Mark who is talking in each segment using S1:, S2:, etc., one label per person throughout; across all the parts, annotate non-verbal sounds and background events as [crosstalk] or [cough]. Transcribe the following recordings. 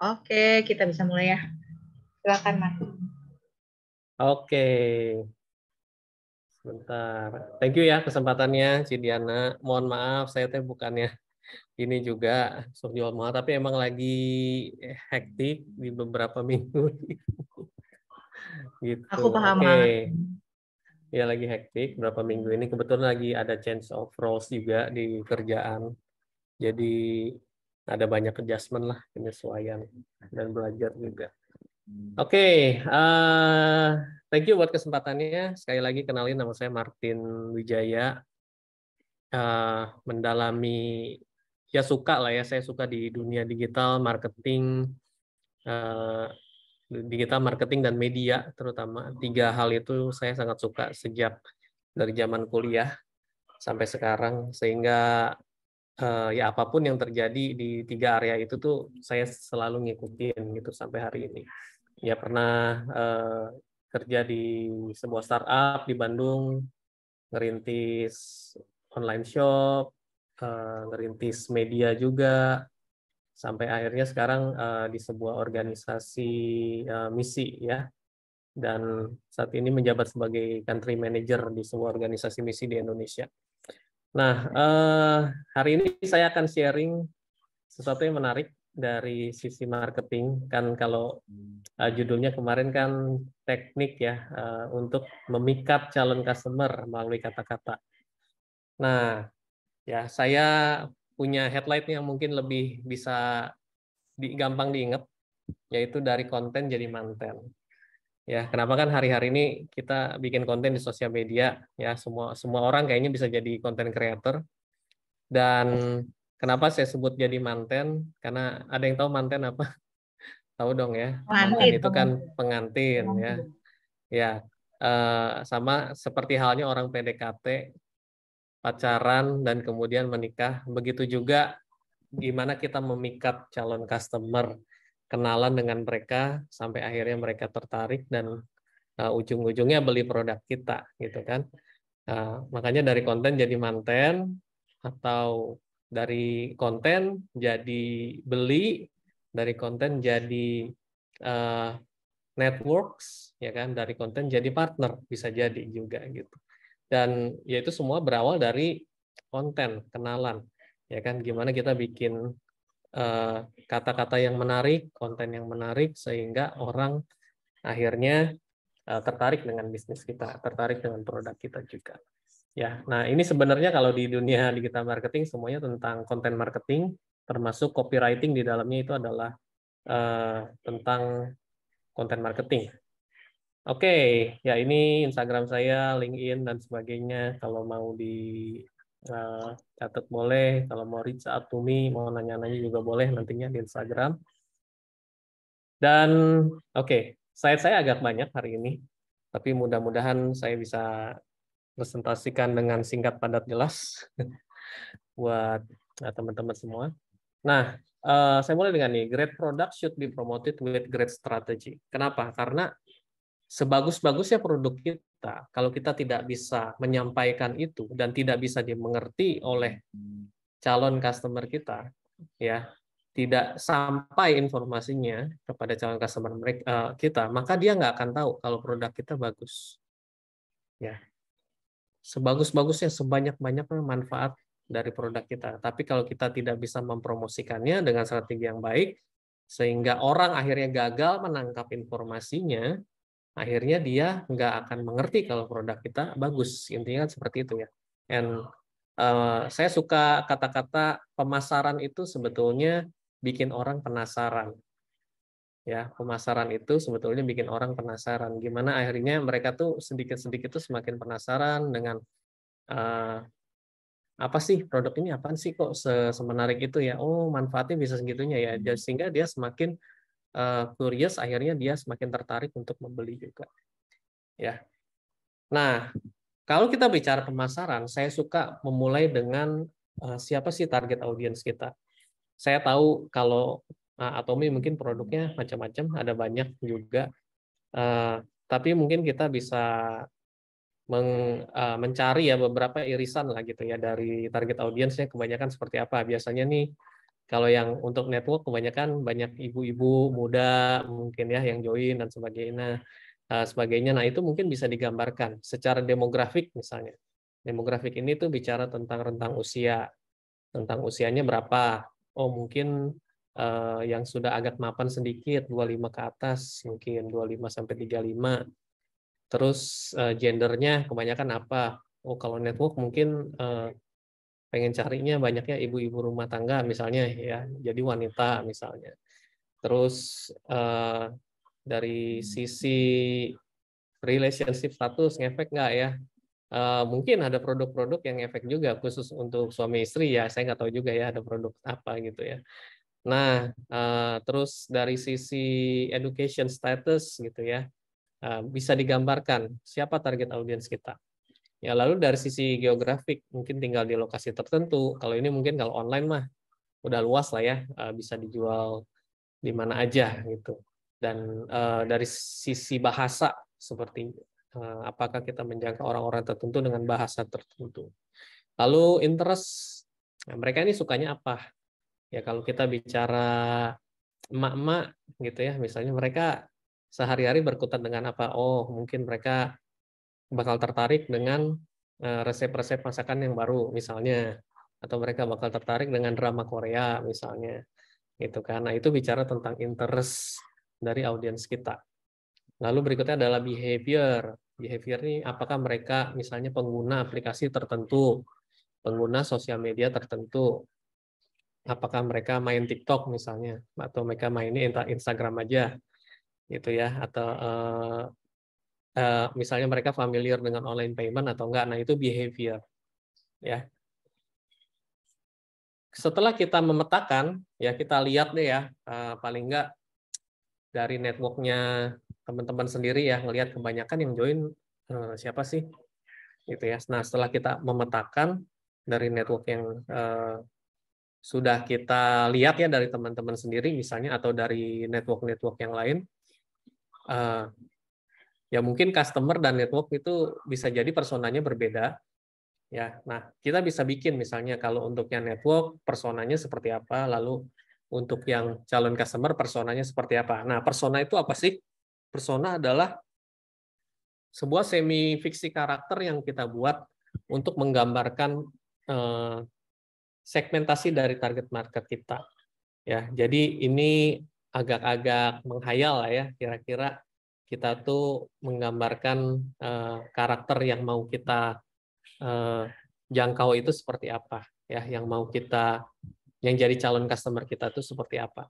S1: Oke, kita bisa mulai ya.
S2: Silakan, Mas.
S3: Oke. Sebentar. Thank you ya kesempatannya, Cidiana. Mohon maaf, saya teh bukannya ini juga Suryo Mahal, tapi emang lagi hektik di beberapa [laughs] minggu. gitu. Aku paham. Oke. banget. Ya lagi hektik berapa minggu ini kebetulan lagi ada change of roles juga di kerjaan. Jadi ada banyak adjustment lah penyesuaian dan belajar juga hmm. oke okay, uh, eh, thank you buat kesempatannya sekali lagi kenalin nama saya Martin Wijaya uh, mendalami ya suka lah ya saya suka di dunia digital marketing uh, digital marketing dan media terutama tiga hal itu saya sangat suka sejak dari zaman kuliah sampai sekarang sehingga uh, ya apapun yang terjadi di tiga area itu tuh saya selalu ngikutin gitu sampai hari ini. Ya pernah uh, kerja di sebuah startup di Bandung, ngerintis online shop, uh, ngerintis media juga, sampai akhirnya sekarang uh, di sebuah organisasi uh, misi ya. Dan saat ini menjabat sebagai country manager di sebuah organisasi misi di Indonesia. Nah, eh, hari ini saya akan sharing sesuatu yang menarik dari sisi marketing. Kan kalau eh, judulnya kemarin kan teknik ya eh, untuk memikat calon customer melalui kata-kata. Nah, ya saya punya headline yang mungkin lebih bisa di, gampang diingat, yaitu dari konten jadi manten ya kenapa kan hari-hari ini kita bikin konten di sosial media ya semua semua orang kayaknya bisa jadi konten kreator dan kenapa saya sebut jadi manten karena ada yang tahu manten apa [laughs] tahu dong ya manten itu kan pengantin ya ya eh, sama seperti halnya orang PDKT pacaran dan kemudian menikah begitu juga gimana kita memikat calon customer kenalan dengan mereka sampai akhirnya mereka tertarik dan uh, ujung-ujungnya beli produk kita gitu kan uh, makanya dari konten jadi manten atau dari konten jadi beli dari konten jadi uh, networks ya kan dari konten jadi partner bisa jadi juga gitu dan yaitu semua berawal dari konten kenalan ya kan gimana kita bikin Eh, kata-kata yang menarik, konten yang menarik, sehingga orang akhirnya eh, tertarik dengan bisnis kita, tertarik dengan produk kita juga. Ya, nah ini sebenarnya kalau di dunia digital marketing semuanya tentang konten marketing, termasuk copywriting di dalamnya itu adalah uh, tentang konten marketing. Oke, okay, ya ini Instagram saya, LinkedIn dan sebagainya. Kalau mau di Eh, catat boleh kalau mau reach out to me mau nanya-nanya juga boleh nantinya di Instagram dan oke okay, slide saya agak banyak hari ini tapi mudah-mudahan saya bisa presentasikan dengan singkat padat jelas [laughs] buat eh, teman-teman semua nah uh, saya mulai dengan nih great product should be promoted with great strategy kenapa karena sebagus-bagusnya produk kita kita, kalau kita tidak bisa menyampaikan itu dan tidak bisa dimengerti oleh calon customer kita, ya tidak sampai informasinya kepada calon customer mereka eh, kita, maka dia nggak akan tahu kalau produk kita bagus. Ya, sebagus-bagusnya sebanyak-banyaknya manfaat dari produk kita. Tapi kalau kita tidak bisa mempromosikannya dengan strategi yang baik, sehingga orang akhirnya gagal menangkap informasinya, akhirnya dia nggak akan mengerti kalau produk kita bagus intinya kan seperti itu ya and uh, saya suka kata-kata pemasaran itu sebetulnya bikin orang penasaran ya pemasaran itu sebetulnya bikin orang penasaran gimana akhirnya mereka tuh sedikit-sedikit tuh semakin penasaran dengan uh, apa sih produk ini apa sih kok semenarik itu ya oh manfaatnya bisa segitunya ya hmm. sehingga dia semakin uh, curious akhirnya dia semakin tertarik untuk membeli juga ya nah kalau kita bicara pemasaran saya suka memulai dengan uh, siapa sih target audiens kita saya tahu kalau uh, Atomi mungkin produknya macam-macam ada banyak juga uh, tapi mungkin kita bisa meng, uh, mencari ya beberapa irisan lah gitu ya dari target audiensnya kebanyakan seperti apa biasanya nih kalau yang untuk network kebanyakan banyak ibu-ibu muda mungkin ya yang join dan sebagainya. Nah, eh, sebagainya. Nah, itu mungkin bisa digambarkan secara demografik misalnya. Demografik ini tuh bicara tentang rentang usia. Tentang usianya berapa? Oh, mungkin eh, yang sudah agak mapan sedikit 25 ke atas, mungkin 25 sampai 35. Terus eh, gendernya kebanyakan apa? Oh, kalau network mungkin eh, pengen carinya banyaknya ibu-ibu rumah tangga misalnya ya jadi wanita misalnya terus eh, dari sisi relationship status ngefek nggak ya Uh, mungkin ada produk-produk yang efek juga khusus untuk suami istri ya saya nggak tahu juga ya ada produk apa gitu ya nah uh, terus dari sisi education status gitu ya uh, bisa digambarkan siapa target audiens kita Ya lalu dari sisi geografik mungkin tinggal di lokasi tertentu. Kalau ini mungkin kalau online mah udah luas lah ya, eh, bisa dijual di mana aja gitu. Dan uh, dari sisi bahasa seperti uh, apakah kita menjaga orang-orang tertentu dengan bahasa tertentu. Lalu interest nah, mereka ini sukanya apa? Ya kalau kita bicara emak-emak gitu ya, misalnya mereka sehari-hari berkutat dengan apa? Oh, mungkin mereka bakal tertarik dengan eh, resep-resep masakan yang baru misalnya atau mereka bakal tertarik dengan drama Korea misalnya gitu karena itu bicara tentang interest dari audiens kita lalu berikutnya adalah behavior behavior ini apakah mereka misalnya pengguna aplikasi tertentu pengguna sosial media tertentu apakah mereka main TikTok misalnya atau mereka main Instagram aja gitu ya atau eh, Eh, misalnya mereka familiar dengan online payment atau enggak. Nah, itu behavior. Ya. Setelah kita memetakan, ya kita lihat deh ya, uh, paling enggak dari networknya teman-teman sendiri ya, ngelihat kebanyakan yang join uh, siapa sih? Gitu ya. Nah, setelah kita memetakan dari network yang uh, sudah kita lihat ya dari teman-teman sendiri misalnya atau dari network-network yang lain, uh, ya mungkin customer dan network itu bisa jadi personanya berbeda ya nah kita bisa bikin misalnya kalau untuk yang network personanya seperti apa lalu untuk yang calon customer personanya seperti apa nah persona itu apa sih persona adalah sebuah semi fiksi karakter yang kita buat untuk menggambarkan eh, segmentasi dari target market kita ya jadi ini agak-agak menghayal lah ya kira-kira kita tuh menggambarkan uh, karakter yang mau kita uh, jangkau itu seperti apa ya yang mau kita yang jadi calon customer kita tuh seperti apa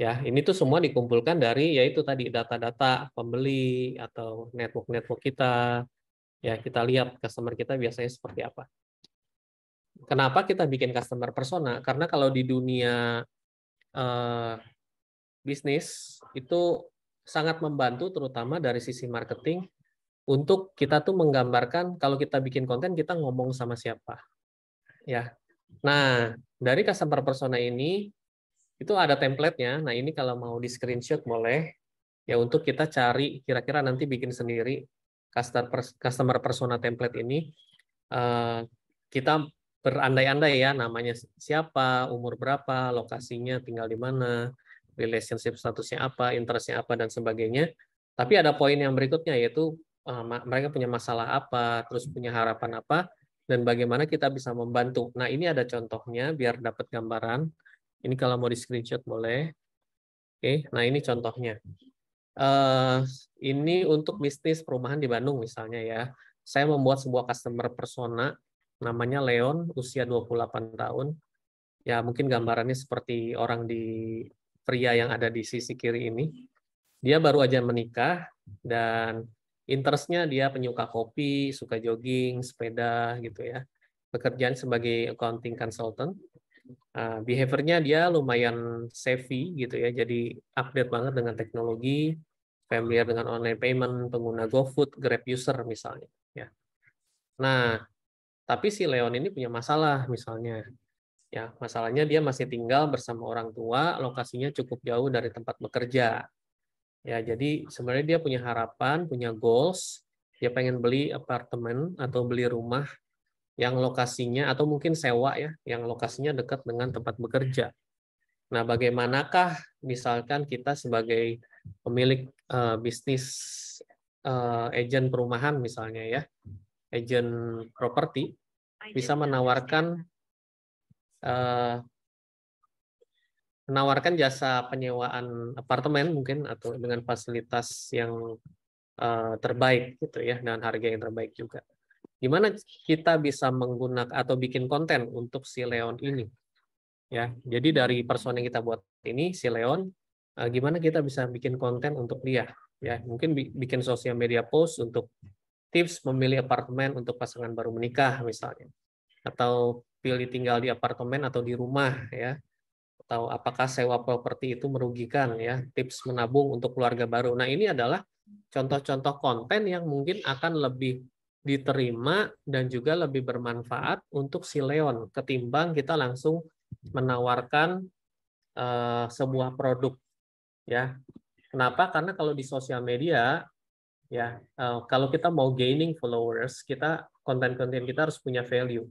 S3: ya ini tuh semua dikumpulkan dari yaitu tadi data-data pembeli atau network-network kita ya kita lihat customer kita biasanya seperti apa kenapa kita bikin customer persona karena kalau di dunia uh, bisnis itu sangat membantu terutama dari sisi marketing untuk kita tuh menggambarkan kalau kita bikin konten kita ngomong sama siapa ya nah dari customer persona ini itu ada template-nya nah ini kalau mau di screenshot boleh ya untuk kita cari kira-kira nanti bikin sendiri customer persona template ini eh, kita berandai-andai ya namanya siapa umur berapa lokasinya tinggal di mana relationship statusnya apa, interestnya apa, dan sebagainya. Tapi ada poin yang berikutnya, yaitu uh, mereka punya masalah apa, terus punya harapan apa, dan bagaimana kita bisa membantu. Nah, ini ada contohnya biar dapat gambaran. Ini kalau mau di screenshot boleh. Oke, nah ini contohnya. Uh, ini untuk bisnis perumahan di Bandung misalnya ya. Saya membuat sebuah customer persona namanya Leon, usia 28 tahun. Ya mungkin gambarannya seperti orang di pria yang ada di sisi kiri ini. Dia baru aja menikah dan interestnya dia penyuka kopi, suka jogging, sepeda gitu ya. Pekerjaan sebagai accounting consultant. Uh, behaviornya dia lumayan savvy gitu ya, jadi update banget dengan teknologi, familiar dengan online payment, pengguna GoFood, Grab user misalnya. Ya. Nah, tapi si Leon ini punya masalah misalnya Ya, masalahnya dia masih tinggal bersama orang tua, lokasinya cukup jauh dari tempat bekerja. Ya, jadi sebenarnya dia punya harapan, punya goals, dia pengen beli apartemen atau beli rumah yang lokasinya atau mungkin sewa ya, yang lokasinya dekat dengan tempat bekerja. Nah, bagaimanakah misalkan kita sebagai pemilik uh, bisnis uh, agent perumahan misalnya ya, agent properti bisa ya, menawarkan Eh, menawarkan jasa penyewaan apartemen mungkin atau dengan fasilitas yang eh, terbaik gitu ya dan harga yang terbaik juga. Gimana kita bisa menggunakan atau bikin konten untuk si Leon ini? Ya, jadi dari person yang kita buat ini si Leon, eh, gimana kita bisa bikin konten untuk dia? Ya, mungkin bikin sosial media post untuk tips memilih apartemen untuk pasangan baru menikah misalnya atau pilih tinggal di apartemen atau di rumah ya atau apakah sewa properti itu merugikan ya tips menabung untuk keluarga baru nah ini adalah contoh-contoh konten yang mungkin akan lebih diterima dan juga lebih bermanfaat untuk si Leon ketimbang kita langsung menawarkan uh, sebuah produk ya kenapa karena kalau di sosial media ya uh, kalau kita mau gaining followers kita konten-konten kita harus punya value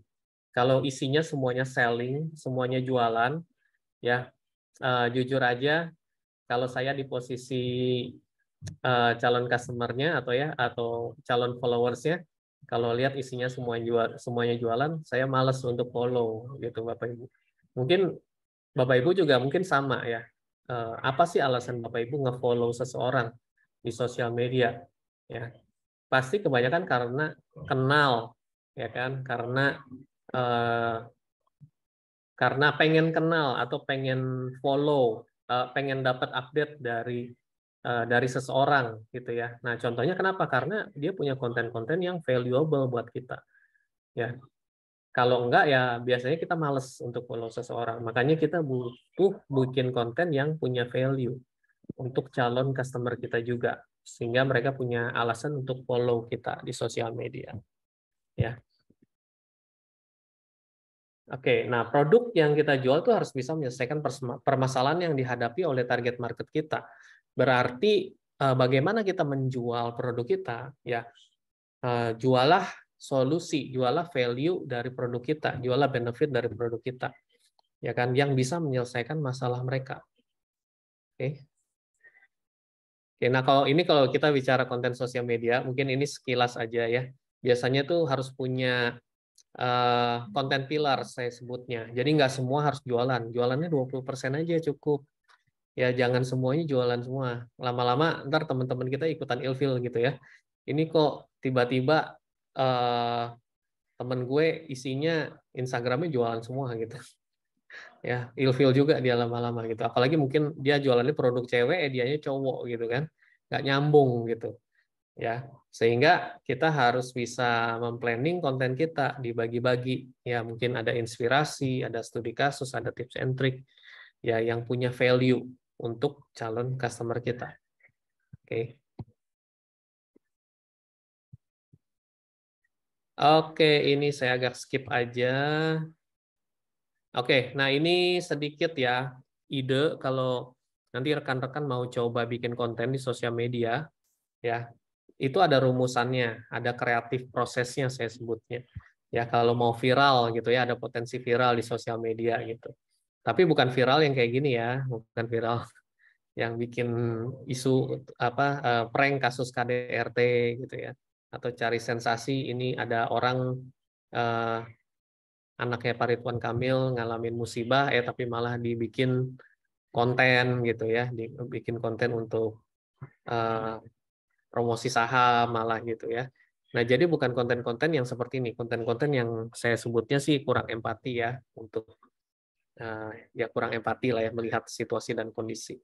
S3: kalau isinya semuanya selling, semuanya jualan, ya uh, jujur aja kalau saya di posisi uh, calon customernya atau ya atau calon followersnya, kalau lihat isinya semua jual semuanya jualan, saya males untuk follow gitu Bapak Ibu. Mungkin Bapak Ibu juga mungkin sama ya. Uh, apa sih alasan Bapak Ibu ngefollow seseorang di sosial media? Ya, pasti kebanyakan karena kenal ya kan karena Eh, karena pengen kenal atau pengen follow, uh, pengen dapat update dari uh, dari seseorang gitu ya. Nah, contohnya kenapa? Karena dia punya konten-konten yang valuable buat kita. Ya. Kalau enggak ya biasanya kita males untuk follow seseorang. Makanya kita butuh bikin konten yang punya value untuk calon customer kita juga sehingga mereka punya alasan untuk follow kita di sosial media. Ya. Oke, nah produk yang kita jual itu harus bisa menyelesaikan permasalahan yang dihadapi oleh target market kita. Berarti eh, bagaimana kita menjual produk kita ya eh, jualah solusi jualah value dari produk kita jualah benefit dari produk kita ya kan yang bisa menyelesaikan masalah mereka oke okay. oke nah kalau ini kalau kita bicara konten sosial media mungkin ini sekilas aja ya biasanya tuh harus punya Eh, konten uh, pilar saya sebutnya. Jadi nggak semua harus jualan. Jualannya 20% aja cukup. Ya jangan semuanya jualan semua. Lama-lama ntar teman-teman kita ikutan ilfil gitu ya. Ini kok tiba-tiba uh, temen gue isinya Instagramnya jualan semua gitu. [laughs] ya ilfil juga dia lama-lama gitu. Apalagi mungkin dia jualannya produk cewek, eh dianya cowok gitu kan. Nggak nyambung gitu ya sehingga kita harus bisa memplanning konten kita dibagi-bagi ya mungkin ada inspirasi ada studi kasus ada tips and trick ya yang punya value untuk calon customer kita oke okay. oke ini saya agak skip aja oke nah ini sedikit ya ide kalau nanti rekan-rekan mau coba bikin konten di sosial media ya itu ada rumusannya, ada kreatif prosesnya saya sebutnya. Ya kalau mau viral gitu ya ada potensi viral di sosial media gitu. Tapi bukan viral yang kayak gini ya, bukan viral [laughs] yang bikin isu apa eh, prank kasus KDRT gitu ya atau cari sensasi ini ada orang eh, anaknya Pak Ridwan Kamil ngalamin musibah eh tapi malah dibikin konten gitu ya dibikin konten untuk eh, promosi saham malah gitu ya. Nah, jadi bukan konten-konten yang seperti ini, konten-konten yang saya sebutnya sih kurang empati ya untuk eh, ya kurang empati lah ya melihat situasi dan kondisi.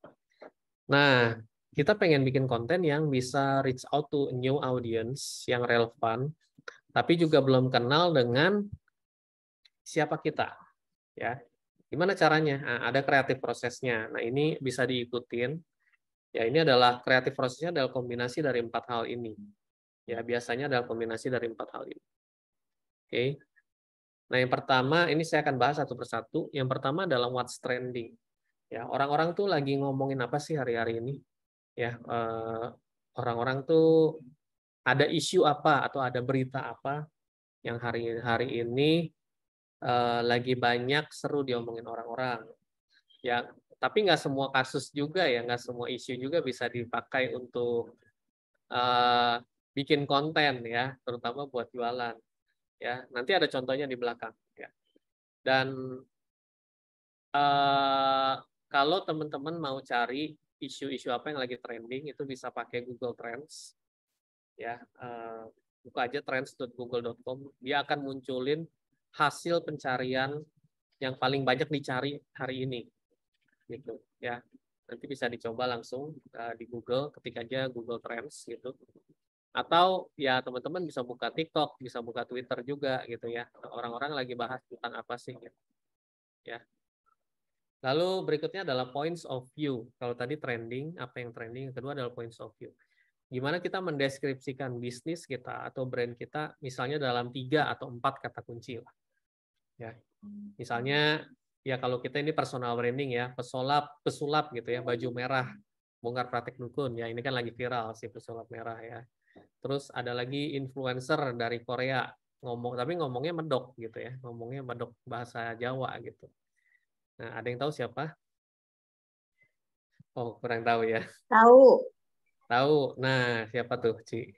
S3: Nah, kita pengen bikin konten yang bisa reach out to new audience yang relevan, tapi juga belum kenal dengan siapa kita, ya. Gimana caranya? Nah, ada kreatif prosesnya. Nah, ini bisa diikutin Ya, ini adalah kreatif prosesnya adalah kombinasi dari empat hal ini. Ya, biasanya adalah kombinasi dari empat hal ini. Oke. Okay. Nah, yang pertama ini saya akan bahas satu persatu. Yang pertama adalah what's trending. Ya, orang-orang tuh lagi ngomongin apa sih hari-hari ini? Ya, eh, orang-orang eh, tuh ada isu apa atau ada berita apa yang hari-hari ini eh, lagi banyak seru diomongin orang-orang. Ya, tapi nggak semua kasus juga ya nggak semua isu juga bisa dipakai untuk uh, bikin konten ya terutama buat jualan ya nanti ada contohnya di belakang ya dan uh, kalau teman-teman mau cari isu-isu apa yang lagi trending itu bisa pakai Google Trends ya uh, buka aja trends.google.com dia akan munculin hasil pencarian yang paling banyak dicari hari ini gitu ya nanti bisa dicoba langsung uh, di Google ketik aja Google Trends gitu atau ya teman-teman bisa buka TikTok bisa buka Twitter juga gitu ya orang-orang lagi bahas tentang apa sih gitu ya lalu berikutnya adalah points of view kalau tadi trending apa yang trending kedua adalah points of view gimana kita mendeskripsikan bisnis kita atau brand kita misalnya dalam tiga atau empat kata kunci lah ya misalnya ya kalau kita ini personal branding ya, pesolap pesulap gitu ya, baju merah, bongkar praktek dukun ya, ini kan lagi viral si pesulap merah ya. Terus ada lagi influencer dari Korea ngomong tapi ngomongnya medok gitu ya, ngomongnya medok bahasa Jawa gitu. Nah, ada yang tahu siapa? Oh, kurang tahu ya. Tahu. Tahu. Nah, siapa tuh, Ci?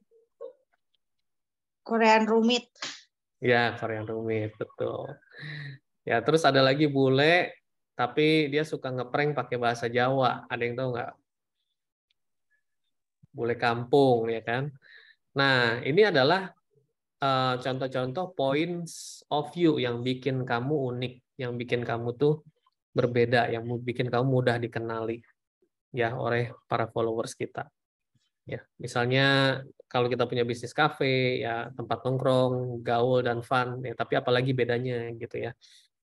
S1: Korean rumit.
S3: Ya, Korean rumit, betul. Ya, terus ada lagi bule, tapi dia suka ngeprank pakai bahasa Jawa. Ada yang tahu nggak? Bule kampung, ya kan? Nah, ini adalah contoh eh, contoh-contoh points of view yang bikin kamu unik, yang bikin kamu tuh berbeda, yang bikin kamu mudah dikenali ya oleh para followers kita. Ya, misalnya kalau kita punya bisnis kafe ya tempat nongkrong, gaul dan fun, ya tapi apalagi bedanya gitu ya.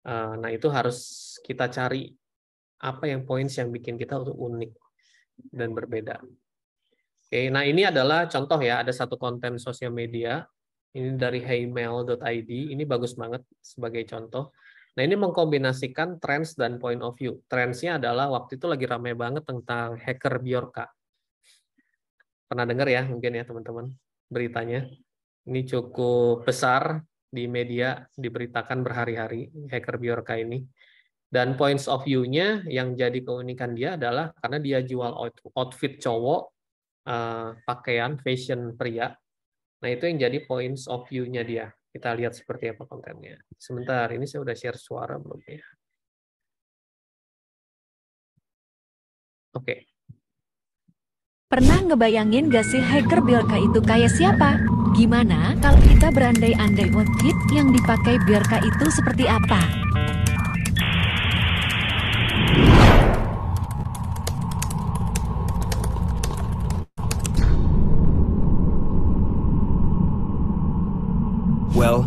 S3: Eh, nah, itu harus kita cari apa yang points yang bikin kita untuk unik dan berbeda. Oke, nah ini adalah contoh ya, ada satu konten sosial media. Ini dari heymail.id, ini bagus banget sebagai contoh. Nah, ini mengkombinasikan trends dan point of view. Trendsnya adalah waktu itu lagi ramai banget tentang hacker Bjorka. Pernah dengar ya mungkin ya teman-teman beritanya. Ini cukup besar di media diberitakan berhari-hari hacker Bjorka ini. Dan points of view-nya yang jadi keunikan dia adalah karena dia jual outfit cowok, eh, pakaian fashion pria. Nah, itu yang jadi points of view-nya dia. Kita lihat seperti apa kontennya. Sebentar, ini saya udah
S2: share suara belum ya. Oke. Okay.
S4: Pernah ngebayangin gak sih hacker Bilka itu kayak siapa? Gimana kalau kita berandai-andai outfit yang dipakai Bilka itu seperti apa?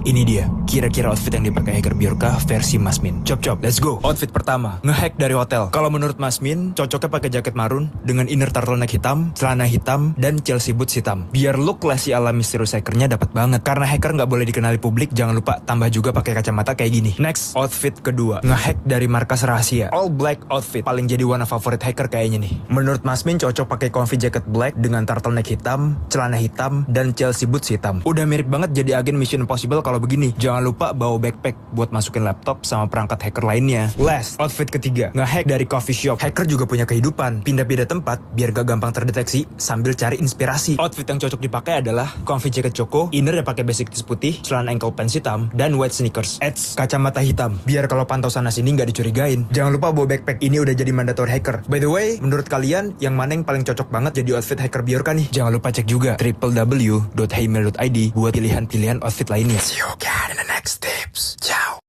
S5: Ini dia, kira-kira outfit yang dipakai hacker biorka versi Masmin. Min. Cop cop, let's go. Outfit pertama, ngehack dari hotel. Kalau menurut Masmin, cocoknya pakai jaket marun dengan inner neck hitam, celana hitam, dan Chelsea boots hitam. Biar look classy ala misterius hackernya dapat banget. Karena hacker nggak boleh dikenali publik, jangan lupa tambah juga pakai kacamata kayak gini. Next, outfit kedua, ngehack dari markas rahasia. All black outfit, paling jadi warna favorit hacker kayaknya nih. Menurut Masmin, cocok pakai comfy jacket black dengan neck hitam, celana hitam, dan Chelsea boots hitam. Udah mirip banget jadi agen Mission Impossible kalau kalau begini. Jangan lupa bawa backpack buat masukin laptop sama perangkat hacker lainnya. Last, outfit ketiga. Ngehack dari coffee shop. Hacker juga punya kehidupan. Pindah-pindah tempat biar gak gampang terdeteksi sambil cari inspirasi. Outfit yang cocok dipakai adalah comfy jacket coko, inner yang pakai basic tees putih, celana ankle pants hitam, dan white sneakers. Ads, kacamata hitam. Biar kalau pantau sana sini nggak dicurigain. Jangan lupa bawa backpack. Ini udah jadi mandatory hacker. By the way, menurut kalian yang mana yang paling cocok banget jadi outfit hacker biarkan nih? Jangan lupa cek juga www.heymail.id buat pilihan-pilihan outfit lainnya you again in the next tips. Ciao.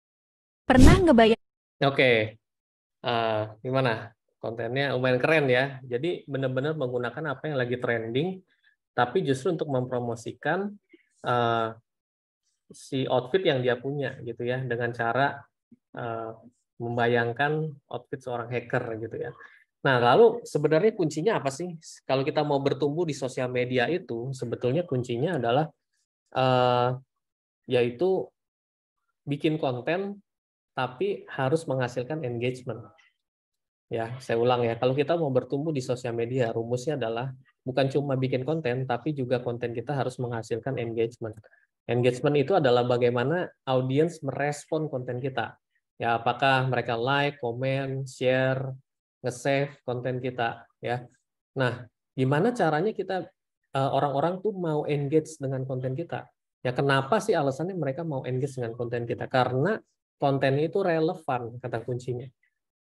S3: Pernah ngebayang? Oke. Okay. Uh, eh, gimana? Kontennya lumayan keren ya. Jadi benar-benar menggunakan apa yang lagi trending, tapi justru untuk mempromosikan uh, si outfit yang dia punya gitu ya, dengan cara uh, membayangkan outfit seorang hacker gitu ya. Nah, lalu sebenarnya kuncinya apa sih? Kalau kita mau bertumbuh di sosial media itu, sebetulnya kuncinya adalah uh, yaitu bikin konten tapi harus menghasilkan engagement. Ya, saya ulang ya. Kalau kita mau bertumbuh di sosial media, rumusnya adalah bukan cuma bikin konten, tapi juga konten kita harus menghasilkan engagement. Engagement itu adalah bagaimana audiens merespon konten kita. Ya, apakah mereka like, komen, share, nge-save konten kita, ya. Nah, gimana caranya kita eh, orang-orang tuh mau engage dengan konten kita? Ya kenapa sih alasannya mereka mau engage dengan konten kita? Karena konten itu relevan kata kuncinya.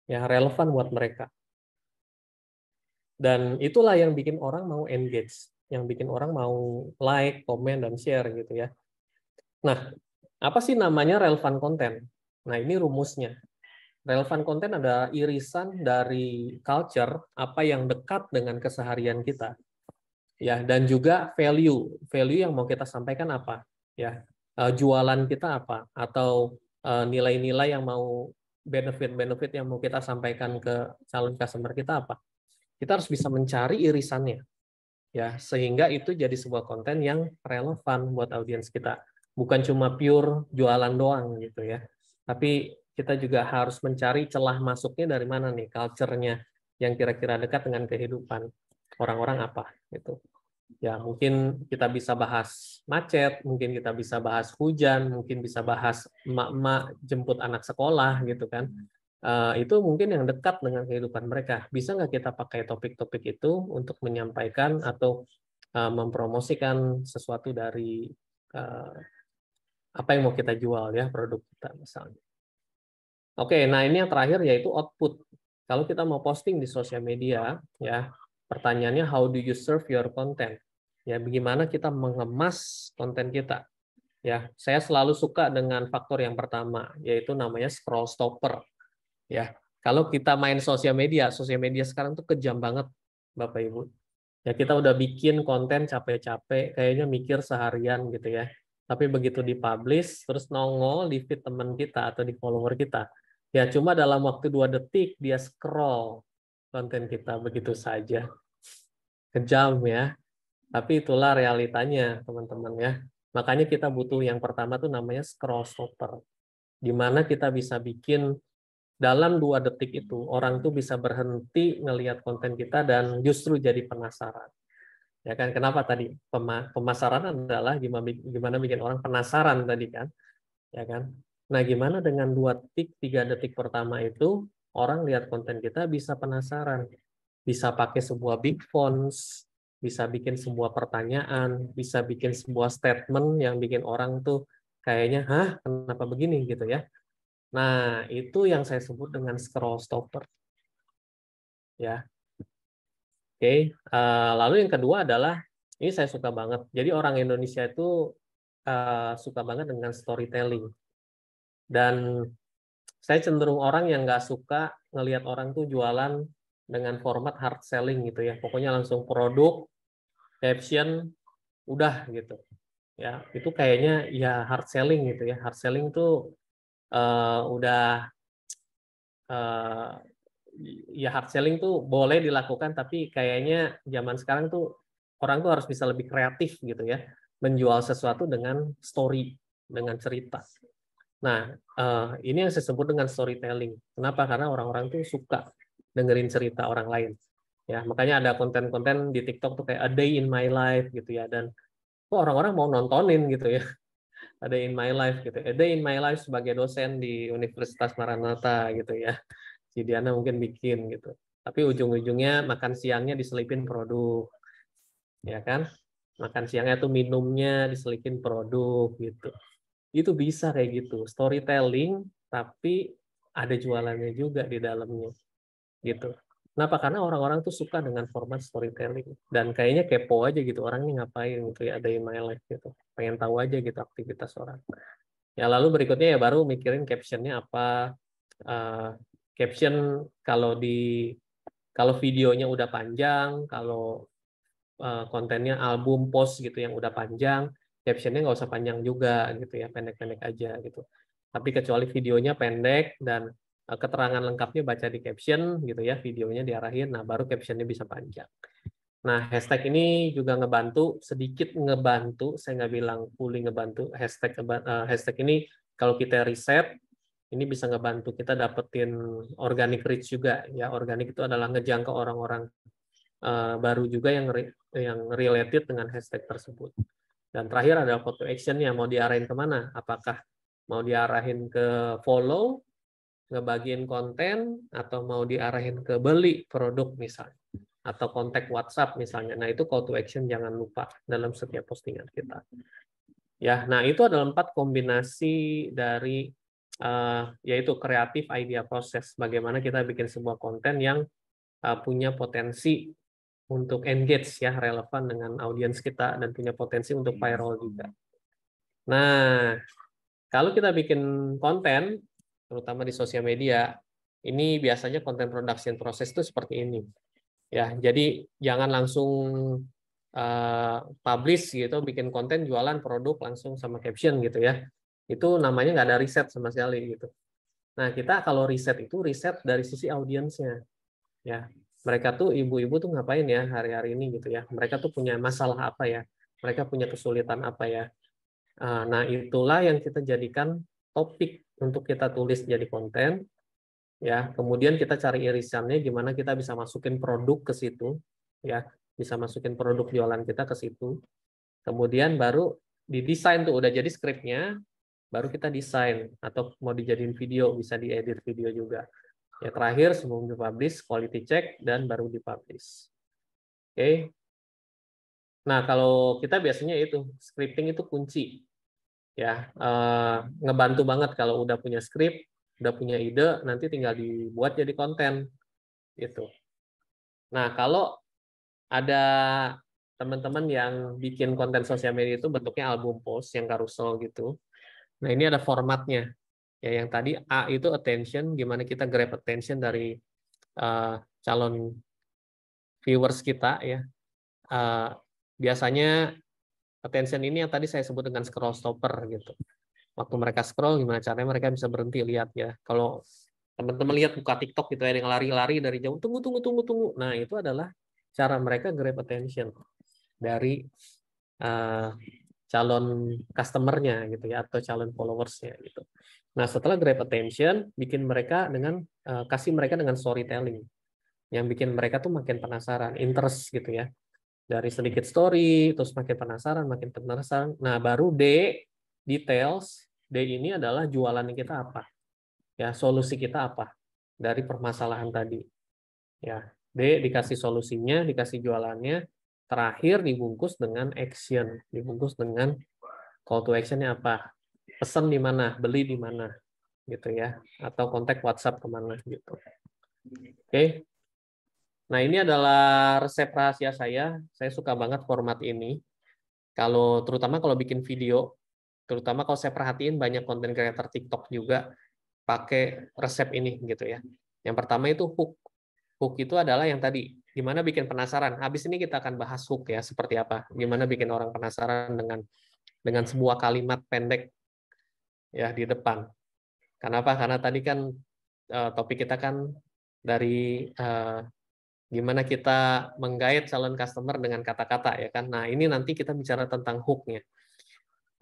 S3: Ya relevan buat mereka. Dan itulah yang bikin orang mau engage, yang bikin orang mau like, komen, dan share gitu ya. Nah, apa sih namanya relevan konten? Nah, ini rumusnya. Relevan konten ada irisan dari culture, apa yang dekat dengan keseharian kita ya dan juga value value yang mau kita sampaikan apa ya eh, jualan kita apa atau eh, nilai-nilai yang mau benefit-benefit yang mau kita sampaikan ke calon customer kita apa kita harus bisa mencari irisannya ya sehingga itu jadi sebuah konten yang relevan buat audiens kita bukan cuma pure jualan doang gitu ya tapi kita juga harus mencari celah masuknya dari mana nih culture-nya yang kira-kira dekat dengan kehidupan orang-orang apa gitu ya mungkin kita bisa bahas macet, mungkin kita bisa bahas hujan, mungkin bisa bahas emak-emak jemput anak sekolah gitu kan. Uh, itu mungkin yang dekat dengan kehidupan mereka. Bisa nggak kita pakai topik-topik itu untuk menyampaikan atau uh, mempromosikan sesuatu dari uh, apa yang mau kita jual ya produk kita misalnya. Oke, nah ini yang terakhir yaitu output. Kalau kita mau posting di sosial media ya, Pertanyaannya how do you serve your content? Ya, bagaimana kita mengemas konten kita? Ya, saya selalu suka dengan faktor yang pertama, yaitu namanya scroll stopper. Ya, kalau kita main sosial media, sosial media sekarang tuh kejam banget, Bapak Ibu. Ya, kita udah bikin konten capek-capek, kayaknya mikir seharian gitu ya. Tapi begitu dipublish, terus nongol di feed teman kita atau di follower kita. Ya, cuma dalam waktu dua detik dia scroll, konten kita begitu saja. Kejam ya. Tapi itulah realitanya, teman-teman ya. Makanya kita butuh yang pertama tuh namanya scroll stopper. Di mana kita bisa bikin dalam dua detik itu orang tuh bisa berhenti ngelihat konten kita dan justru jadi penasaran. Ya kan kenapa tadi pemasaran adalah gimana gimana bikin orang penasaran tadi kan. Ya kan? Nah, gimana dengan dua detik, tiga detik pertama itu orang lihat konten kita bisa penasaran, bisa pakai sebuah big fonts, bisa bikin sebuah pertanyaan, bisa bikin sebuah statement yang bikin orang tuh kayaknya, hah kenapa begini gitu ya. Nah, itu yang saya sebut dengan scroll stopper. Ya. Oke, okay. uh, eh, lalu yang kedua adalah, ini saya suka banget. Jadi orang Indonesia itu uh, suka banget dengan storytelling. Dan saya cenderung orang yang nggak suka ngelihat orang tuh jualan dengan format hard selling gitu ya. Pokoknya langsung produk, caption, udah gitu. Ya, itu kayaknya ya hard selling gitu ya. Hard selling tuh uh, udah uh, ya hard selling tuh boleh dilakukan tapi kayaknya zaman sekarang tuh orang tuh harus bisa lebih kreatif gitu ya. Menjual sesuatu dengan story, dengan cerita Nah, uh, ini yang saya sebut dengan storytelling. Kenapa? Karena orang-orang tuh suka dengerin cerita orang lain. Ya, makanya ada konten-konten di TikTok tuh kayak a day in my life gitu ya dan kok oh, orang-orang mau nontonin gitu ya. [laughs] A day in my life gitu. A day in my life sebagai dosen di Universitas Maranatha gitu ya. Jadi Anda mungkin bikin gitu. Tapi ujung-ujungnya makan siangnya diselipin produk. Ya kan? Makan siangnya tuh minumnya diselipin produk gitu itu bisa kayak gitu, storytelling tapi ada jualannya juga di dalamnya. Gitu. Kenapa? Karena orang-orang tuh suka dengan format storytelling dan kayaknya kepo aja gitu orang ini ngapain gitu ya ada in my life gitu. Pengen tahu aja gitu aktivitas orang. Ya lalu berikutnya ya baru mikirin captionnya apa. Uh, caption kalau di kalau videonya udah panjang, kalau uh, kontennya album post gitu yang udah panjang, captionnya nggak usah panjang juga gitu ya pendek-pendek aja gitu tapi kecuali videonya pendek dan eh, keterangan lengkapnya baca di caption gitu ya videonya diarahin nah baru captionnya bisa panjang nah hashtag ini juga ngebantu sedikit ngebantu saya nggak bilang fully ngebantu hashtag eh, hashtag ini kalau kita riset ini bisa ngebantu kita dapetin organic reach juga ya organic itu adalah ngejangkau orang-orang eh, baru juga yang yang related dengan hashtag tersebut. Dan terakhir ada call to action yang mau diarahin kemana? Apakah mau diarahin ke follow, ngebagiin konten, atau mau diarahin ke beli produk misalnya, atau kontak WhatsApp misalnya. Nah itu call to action jangan lupa dalam setiap postingan kita. Ya, nah itu adalah empat kombinasi dari uh, yaitu kreatif idea proses. Bagaimana kita bikin sebuah konten yang eh, punya potensi untuk engage ya relevan dengan audiens kita dan punya potensi untuk iya. viral juga. Nah, kalau kita bikin konten terutama di sosial media, ini biasanya konten production proses itu seperti ini. Ya, jadi jangan langsung uh, publish gitu, bikin konten jualan produk langsung sama caption gitu ya. Itu namanya nggak ada riset sama sekali gitu. Nah, kita kalau riset itu riset dari sisi audiensnya. Ya, mereka tuh ibu-ibu tuh ngapain ya hari-hari ini gitu ya mereka tuh punya masalah apa ya mereka punya kesulitan apa ya ah, nah itulah yang kita jadikan topik untuk kita tulis jadi konten ya kemudian kita cari irisannya gimana kita bisa masukin produk ke situ ya bisa masukin produk jualan kita ke situ kemudian baru didesain tuh udah jadi skripnya baru kita desain atau mau dijadiin video bisa diedit video juga Ya terakhir sebelum dipublish quality check dan baru dipublish. Oke. Okay. Nah, kalau kita biasanya itu scripting itu kunci. Ya, eh, ngebantu banget kalau udah punya script, udah punya ide, nanti tinggal dibuat jadi konten. Gitu. Nah, kalau ada teman-teman yang bikin konten sosial media itu bentuknya album post yang karusel gitu. Nah, ini ada formatnya. Ya, yang tadi A itu attention, gimana kita grab attention dari uh, calon viewers kita ya. Uh, biasanya attention ini yang tadi saya sebut dengan scroll stopper gitu. Waktu mereka scroll, gimana caranya mereka bisa berhenti lihat ya. Kalau teman-teman lihat buka TikTok gitu ya, yang lari-lari dari jauh, tunggu, tunggu, tunggu, tunggu. Nah, itu adalah cara mereka grab attention dari uh, calon customernya gitu ya atau calon followersnya gitu. Nah, setelah grab attention, bikin mereka dengan uh, kasih mereka dengan storytelling yang bikin mereka tuh makin penasaran, interest gitu ya. Dari sedikit story, terus makin penasaran, makin penasaran. Nah, baru D, details. D ini adalah jualan kita apa. Ya, solusi kita apa dari permasalahan tadi. Ya, D dikasih solusinya, dikasih jualannya, terakhir dibungkus dengan action, dibungkus dengan call to actionnya apa pesan di mana, beli di mana, gitu ya, atau kontak WhatsApp kemana gitu.
S2: Oke.
S3: Okay. Nah ini adalah resep rahasia saya. Saya suka banget format ini. Kalau terutama kalau bikin video, terutama kalau saya perhatiin banyak konten creator TikTok juga pakai resep ini gitu ya. Yang pertama itu hook. Hook itu adalah yang tadi gimana bikin penasaran. Habis ini kita akan bahas hook ya, seperti apa. Gimana bikin orang penasaran dengan dengan sebuah kalimat pendek ya di depan. Kenapa? Karena tadi kan uh, topik kita kan dari uh, gimana kita menggait calon customer dengan kata-kata ya kan. Nah ini nanti kita bicara tentang hooknya.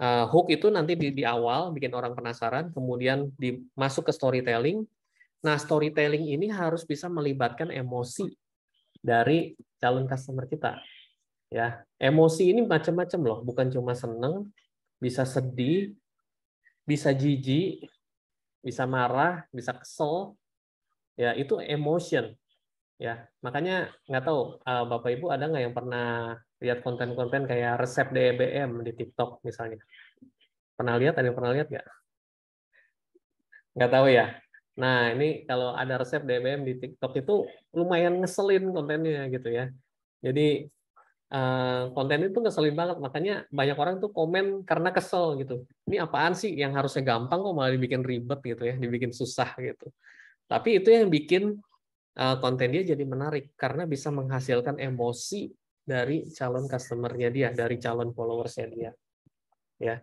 S3: Uh, hook itu nanti di, di awal bikin orang penasaran, kemudian dimasuk ke storytelling. Nah storytelling ini harus bisa melibatkan emosi dari calon customer kita. Ya, emosi ini macam-macam loh, bukan cuma seneng, bisa sedih, bisa jijik, bisa marah, bisa kesel, ya itu emotion. Ya, makanya nggak tahu uh, Bapak Ibu ada nggak yang pernah lihat konten-konten kayak resep DBM di TikTok misalnya. Pernah lihat? Ada yang pernah lihat nggak? Nggak tahu ya. Nah, ini kalau ada resep DBM di TikTok itu lumayan ngeselin kontennya gitu ya. Jadi Eh, konten itu ngeselin banget makanya banyak orang tuh komen karena kesel gitu ini apaan sih yang harusnya gampang kok malah dibikin ribet gitu ya dibikin susah gitu tapi itu yang bikin eh, konten dia jadi menarik karena bisa menghasilkan emosi dari calon customernya dia dari calon followersnya dia ya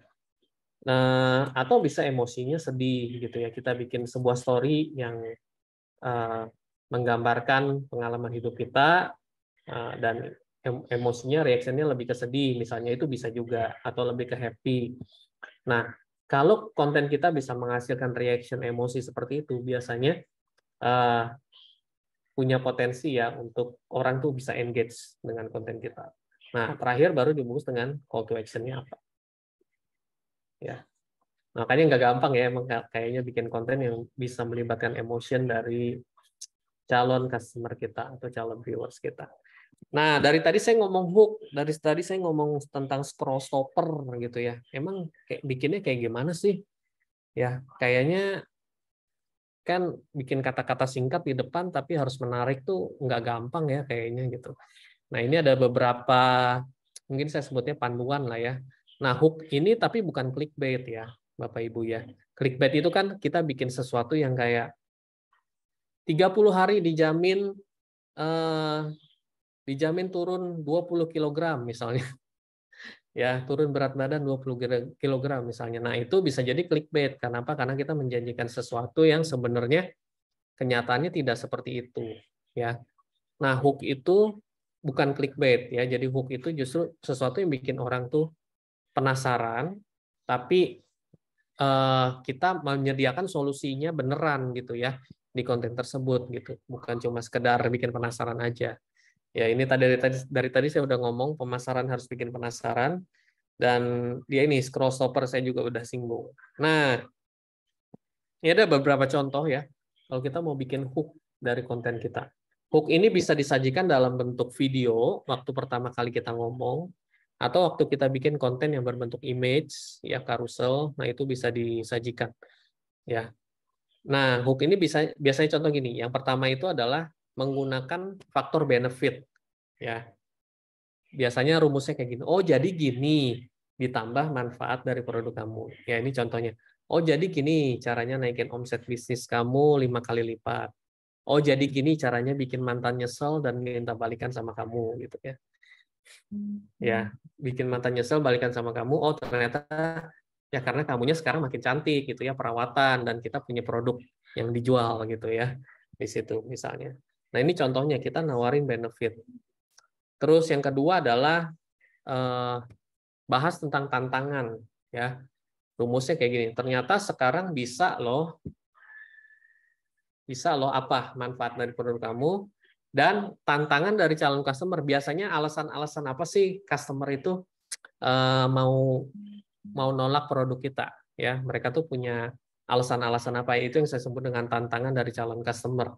S3: nah atau bisa emosinya sedih gitu ya kita bikin sebuah story yang uh, menggambarkan pengalaman hidup kita dan emosinya reaksinya lebih ke sedih misalnya itu bisa juga iya. atau lebih ke happy. Nah, kalau konten kita bisa menghasilkan reaction emosi seperti itu biasanya uh, punya potensi ya untuk orang tuh bisa engage dengan konten kita. Nah, terakhir baru dibungkus dengan call to action-nya apa. Ya. Makanya nggak gampang ya emang kayaknya bikin konten yang bisa melibatkan emotion dari calon customer kita atau calon viewers kita. Nah, dari tadi saya ngomong hook, dari tadi saya ngomong tentang scroll stopper gitu ya. Emang kayak bikinnya kayak gimana sih? Ya, kayaknya kan bikin kata-kata singkat di depan tapi harus menarik tuh nggak gampang ya kayaknya gitu. Nah, ini ada beberapa mungkin saya sebutnya panduan lah ya. Nah, hook ini tapi bukan clickbait ya, Bapak Ibu ya. Clickbait itu kan kita bikin sesuatu yang kayak 30 hari dijamin eh, dijamin turun 20 kg misalnya. [laughs] ya, turun berat badan 20 kg misalnya. Nah, itu bisa jadi clickbait. Kenapa? Karena kita menjanjikan sesuatu yang sebenarnya kenyataannya tidak seperti itu, ya. Nah, hook itu bukan clickbait ya. Jadi hook itu justru sesuatu yang bikin orang tuh penasaran, tapi eh, kita menyediakan solusinya beneran gitu ya di konten tersebut gitu. Bukan cuma sekedar bikin penasaran aja. Ya ini tadi dari tadi dari tadi saya udah ngomong pemasaran harus bikin penasaran dan dia ini scroll stopper saya juga udah singgung. Nah, ini ada beberapa contoh ya. Kalau kita mau bikin hook dari konten kita. Hook ini bisa disajikan dalam bentuk video waktu pertama kali kita ngomong atau waktu kita bikin konten yang berbentuk image ya carousel. Nah, itu bisa disajikan. Ya. Nah, hook ini bisa biasanya contoh gini. Yang pertama itu adalah menggunakan faktor benefit ya biasanya rumusnya kayak gini oh jadi gini ditambah manfaat dari produk kamu ya ini contohnya oh jadi gini caranya naikin omset bisnis kamu lima kali lipat oh jadi gini caranya bikin mantan nyesel dan minta balikan sama kamu gitu ya ya hmm. bikin mantan nyesel balikan sama kamu oh ternyata ya karena kamunya sekarang makin cantik gitu ya perawatan dan kita punya produk yang dijual gitu ya di situ misalnya Nah, ini contohnya kita nawarin benefit. Terus yang kedua adalah eh, bahas tentang tantangan ya. Rumusnya kayak gini. Ternyata sekarang bisa loh bisa loh apa manfaat dari produk kamu dan tantangan dari calon customer biasanya alasan-alasan apa sih customer itu eh, mau mau nolak produk kita ya mereka tuh punya alasan-alasan apa itu yang saya sebut dengan tantangan dari calon customer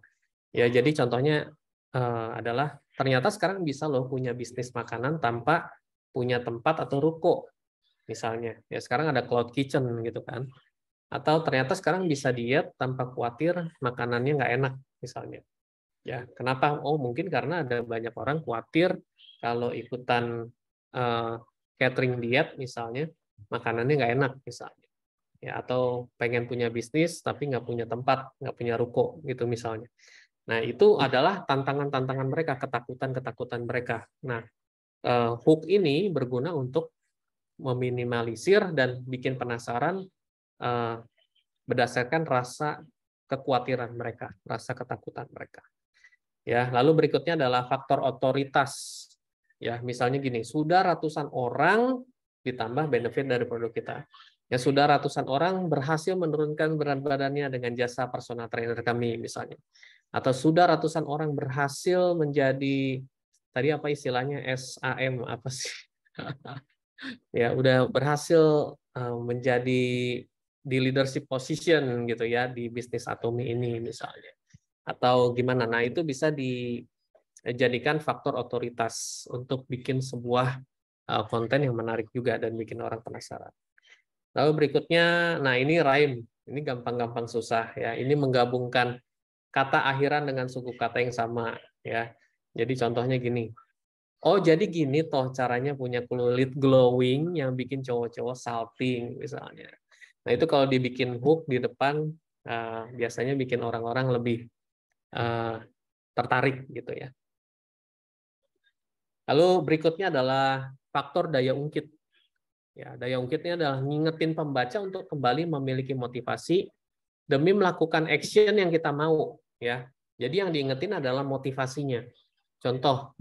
S3: Ya, jadi contohnya uh, adalah ternyata sekarang bisa loh punya bisnis makanan tanpa punya tempat atau ruko misalnya. Ya sekarang ada cloud kitchen gitu kan. Atau ternyata sekarang bisa diet tanpa khawatir makanannya nggak enak misalnya. Ya, kenapa? Oh, mungkin karena ada banyak orang khawatir kalau ikutan uh, catering diet misalnya, makanannya nggak enak misalnya. Ya, atau pengen punya bisnis tapi nggak punya tempat, nggak punya ruko gitu misalnya. Nah, itu adalah tantangan-tantangan mereka, ketakutan-ketakutan mereka. Nah, eh, hook ini berguna untuk meminimalisir dan bikin penasaran eh, berdasarkan rasa kekhawatiran mereka, rasa ketakutan mereka. Ya, lalu berikutnya adalah faktor otoritas. Ya, misalnya gini, sudah ratusan orang ditambah benefit dari produk kita. Ya, sudah ratusan orang berhasil menurunkan berat badannya dengan jasa personal trainer kami misalnya atau sudah ratusan orang berhasil menjadi tadi apa istilahnya SAM apa sih? [laughs] ya, udah berhasil eh, menjadi di leadership position gitu ya di bisnis Atomi ini misalnya. Atau gimana? Nah, itu bisa dijadikan faktor otoritas untuk bikin sebuah eh, konten yang menarik juga dan bikin orang penasaran. Lalu berikutnya, nah ini rhyme. Ini gampang-gampang susah ya. Ini menggabungkan kata akhiran dengan suku kata yang sama ya. Jadi contohnya gini. Oh, jadi gini toh caranya punya kulit glowing yang bikin cowok-cowok salting misalnya. Nah, itu kalau dibikin hook di depan uh, biasanya bikin orang-orang lebih uh, tertarik gitu ya. Lalu berikutnya adalah faktor daya ungkit. Ya, daya ungkitnya adalah ngingetin pembaca untuk kembali memiliki motivasi demi melakukan action yang kita mau ya. Jadi yang diingetin adalah motivasinya. Contoh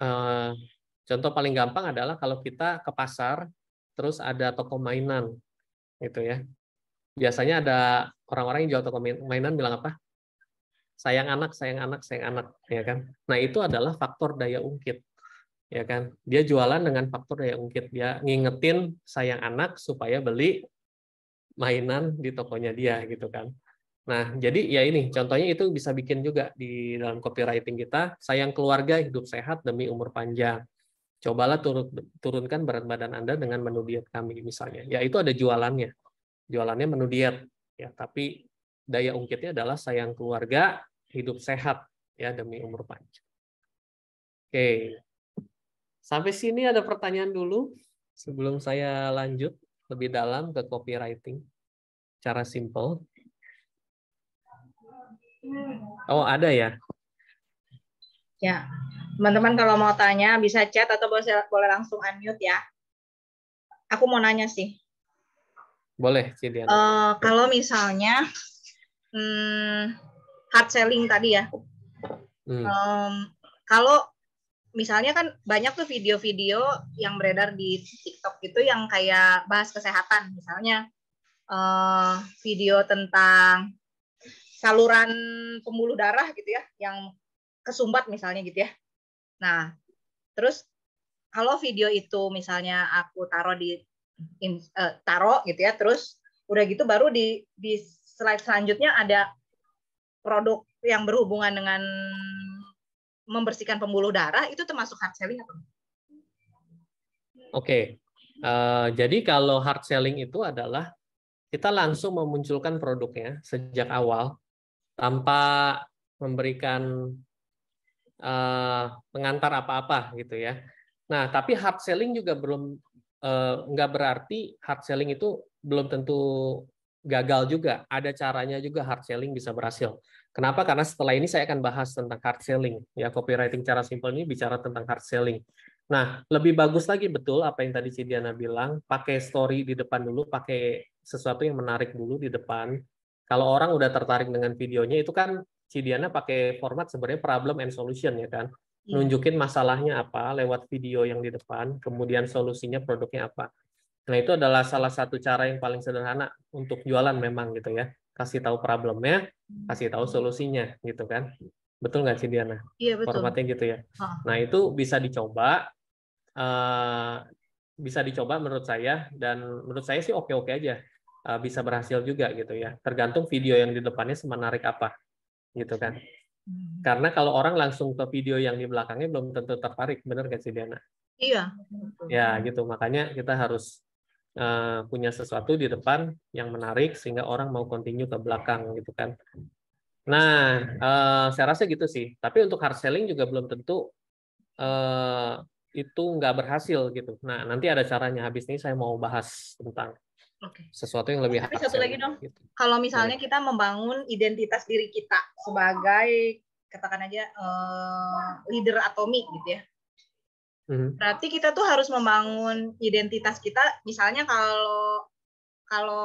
S3: eh, contoh paling gampang adalah kalau kita ke pasar terus ada toko mainan gitu ya. Biasanya ada orang-orang yang jual toko mainan bilang apa? Sayang anak, sayang anak, sayang anak, ya kan? Nah, itu adalah faktor daya ungkit. Ya kan? Dia jualan dengan faktor daya ungkit. Dia ngingetin sayang anak supaya beli mainan di tokonya dia gitu kan. Nah, jadi ya ini contohnya itu bisa bikin juga di dalam copywriting kita, sayang keluarga hidup sehat demi umur panjang. Cobalah turun, turunkan berat badan Anda dengan menu diet kami misalnya. Ya itu ada jualannya. Jualannya menu diet ya, tapi daya ungkitnya adalah sayang keluarga hidup sehat ya demi umur panjang. Oke. Sampai sini ada pertanyaan dulu sebelum saya lanjut lebih dalam ke copywriting cara simple. Oh, ada ya?
S1: Ya. Teman-teman kalau mau tanya bisa chat atau boleh boleh langsung unmute ya. Aku mau nanya sih.
S3: Boleh, Cidiana. Uh, eh,
S1: kalau misalnya hmm, hard selling tadi ya. Hmm. Um, kalau misalnya kan banyak tuh video-video yang beredar di TikTok gitu yang kayak bahas kesehatan misalnya uh, video tentang saluran pembuluh darah gitu ya yang kesumbat misalnya gitu ya. Nah, terus kalau video itu misalnya aku taruh di in, uh, taruh gitu ya, terus udah gitu baru di di slide selanjutnya ada produk yang berhubungan dengan membersihkan pembuluh darah itu termasuk hard selling atau
S3: Oke. Okay. Uh, eh, jadi kalau hard selling itu adalah kita langsung memunculkan produknya sejak awal tanpa memberikan uh, pengantar apa-apa gitu ya. Nah, tapi hard selling juga belum uh, eh, nggak berarti hard selling itu belum tentu gagal juga. Ada caranya juga hard selling bisa berhasil. Kenapa? Karena setelah ini saya akan bahas tentang hard selling. Ya, copywriting cara simple ini bicara tentang hard selling. Nah, lebih bagus lagi betul apa yang tadi Cidiana bilang, pakai story di depan dulu, pakai sesuatu yang menarik dulu di depan. Kalau orang udah tertarik dengan videonya, itu kan Cidiana pakai format sebenarnya problem and solution ya kan. Iya. Nunjukin masalahnya apa lewat video yang di depan, kemudian solusinya produknya apa. Nah, itu adalah salah satu cara yang paling sederhana untuk jualan memang gitu ya kasih tahu problemnya, kasih tahu solusinya gitu kan. Betul nggak sih Diana?
S6: Iya
S2: betul. Formatnya
S3: gitu ya. Oh. Nah itu bisa dicoba, uh, bisa dicoba menurut saya dan menurut saya sih oke oke aja, uh, bisa berhasil juga gitu ya. Tergantung video yang di depannya semenarik apa, gitu kan. Hmm. Karena kalau orang langsung ke video yang di belakangnya belum tentu tertarik, benar nggak sih Diana?
S2: Iya. Ya
S3: gitu, makanya kita harus Eh, punya sesuatu di depan yang menarik sehingga orang mau continue ke belakang gitu kan. Nah, eh, saya rasa gitu sih. Tapi untuk hard selling juga belum tentu uh, itu nggak berhasil gitu. Nah, nanti ada caranya. Habis ini saya mau bahas tentang sesuatu yang lebih Tapi satu lagi dong. Gitu.
S1: Kalau misalnya kita membangun identitas diri kita sebagai katakan aja uh, leader atomik gitu ya hmm Berarti kita tuh harus membangun identitas kita. Misalnya kalau kalau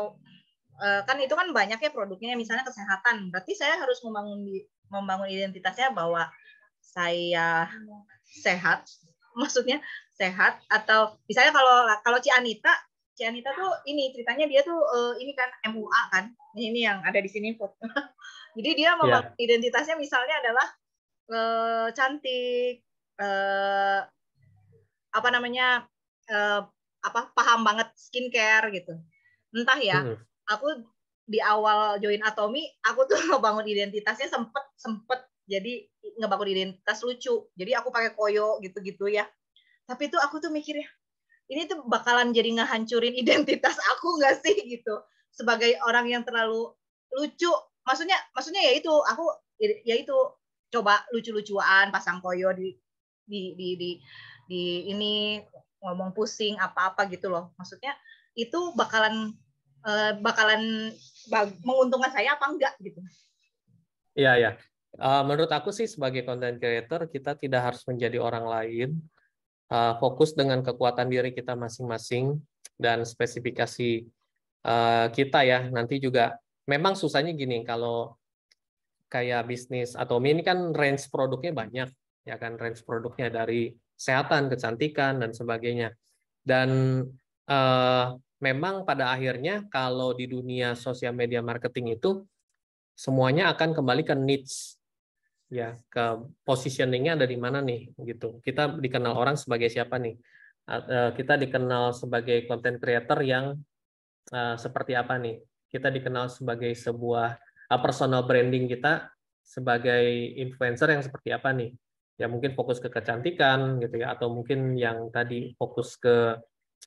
S1: eh, kan itu kan banyak ya produknya misalnya kesehatan. Berarti saya harus membangun membangun identitasnya bahwa saya sehat. [laughs] Maksudnya sehat atau misalnya kalau kalau Cianita Cianita tuh ini ceritanya dia tuh eh, ini kan MUA kan. Ini yang ada di sini foto. [laughs] Jadi dia membangun yeah. identitasnya misalnya adalah eh, cantik apa namanya uh, apa paham banget skincare gitu entah ya hmm. aku di awal join Atomi aku tuh [laughs] ngebangun identitasnya sempet sempet jadi ngebangun identitas lucu jadi aku pakai koyo gitu-gitu ya tapi itu aku tuh mikirnya ini tuh bakalan jadi ngehancurin [laughs] identitas aku nggak sih gitu sebagai orang yang terlalu lucu maksudnya maksudnya ya itu aku ya itu coba lucu-lucuan pasang koyo di di di, di di ini ngomong pusing apa-apa gitu loh. Maksudnya itu bakalan eh, bakalan menguntungkan saya apa enggak gitu.
S3: Iya, ya. menurut aku sih sebagai content creator kita tidak harus menjadi orang lain. Eh, fokus dengan kekuatan diri kita masing-masing dan spesifikasi kita ya. Nanti juga memang susahnya gini kalau kayak bisnis atau ini kan range produknya banyak ya kan range produknya dari kesehatan, kecantikan, dan sebagainya. Dan eh, memang pada akhirnya kalau di dunia sosial media marketing itu semuanya akan kembali ke niche ya ke positioningnya ada di mana nih gitu kita dikenal orang sebagai siapa nih eh, kita dikenal sebagai content creator yang uh, seperti apa nih kita dikenal sebagai sebuah uh, personal branding kita sebagai influencer yang seperti apa nih ya mungkin fokus ke kecantikan gitu ya atau mungkin yang tadi fokus ke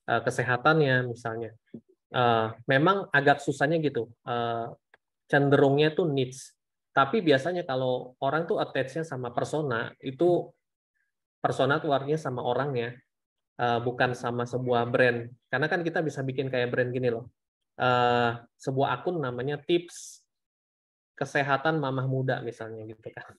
S3: uh, kesehatannya misalnya uh, memang agak susahnya gitu uh, cenderungnya tuh niche. tapi biasanya kalau orang tuh attachnya sama persona itu persona tuh artinya sama orangnya uh, bukan sama sebuah brand karena kan kita bisa bikin kayak brand gini loh uh, sebuah akun namanya tips kesehatan mamah muda misalnya gitu kan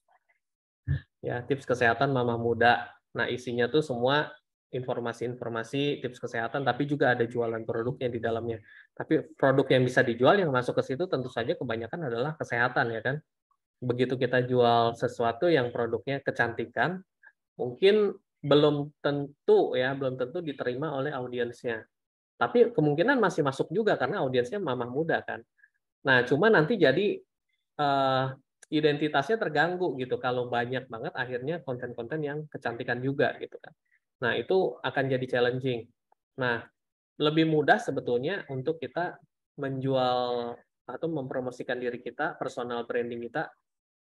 S3: ya tips kesehatan mama muda. Nah isinya tuh semua informasi-informasi tips kesehatan, tapi juga ada jualan produknya di dalamnya. Tapi produk yang bisa dijual yang masuk ke situ tentu saja kebanyakan adalah kesehatan ya kan. Begitu kita jual sesuatu yang produknya kecantikan, mungkin belum tentu ya belum tentu diterima oleh audiensnya. Tapi kemungkinan masih masuk juga karena audiensnya mamah muda kan. Nah cuma nanti jadi uh, identitasnya terganggu gitu kalau banyak banget akhirnya konten-konten yang kecantikan juga gitu kan. Nah, itu akan jadi challenging. Nah, lebih mudah sebetulnya untuk kita menjual atau mempromosikan diri kita, personal branding kita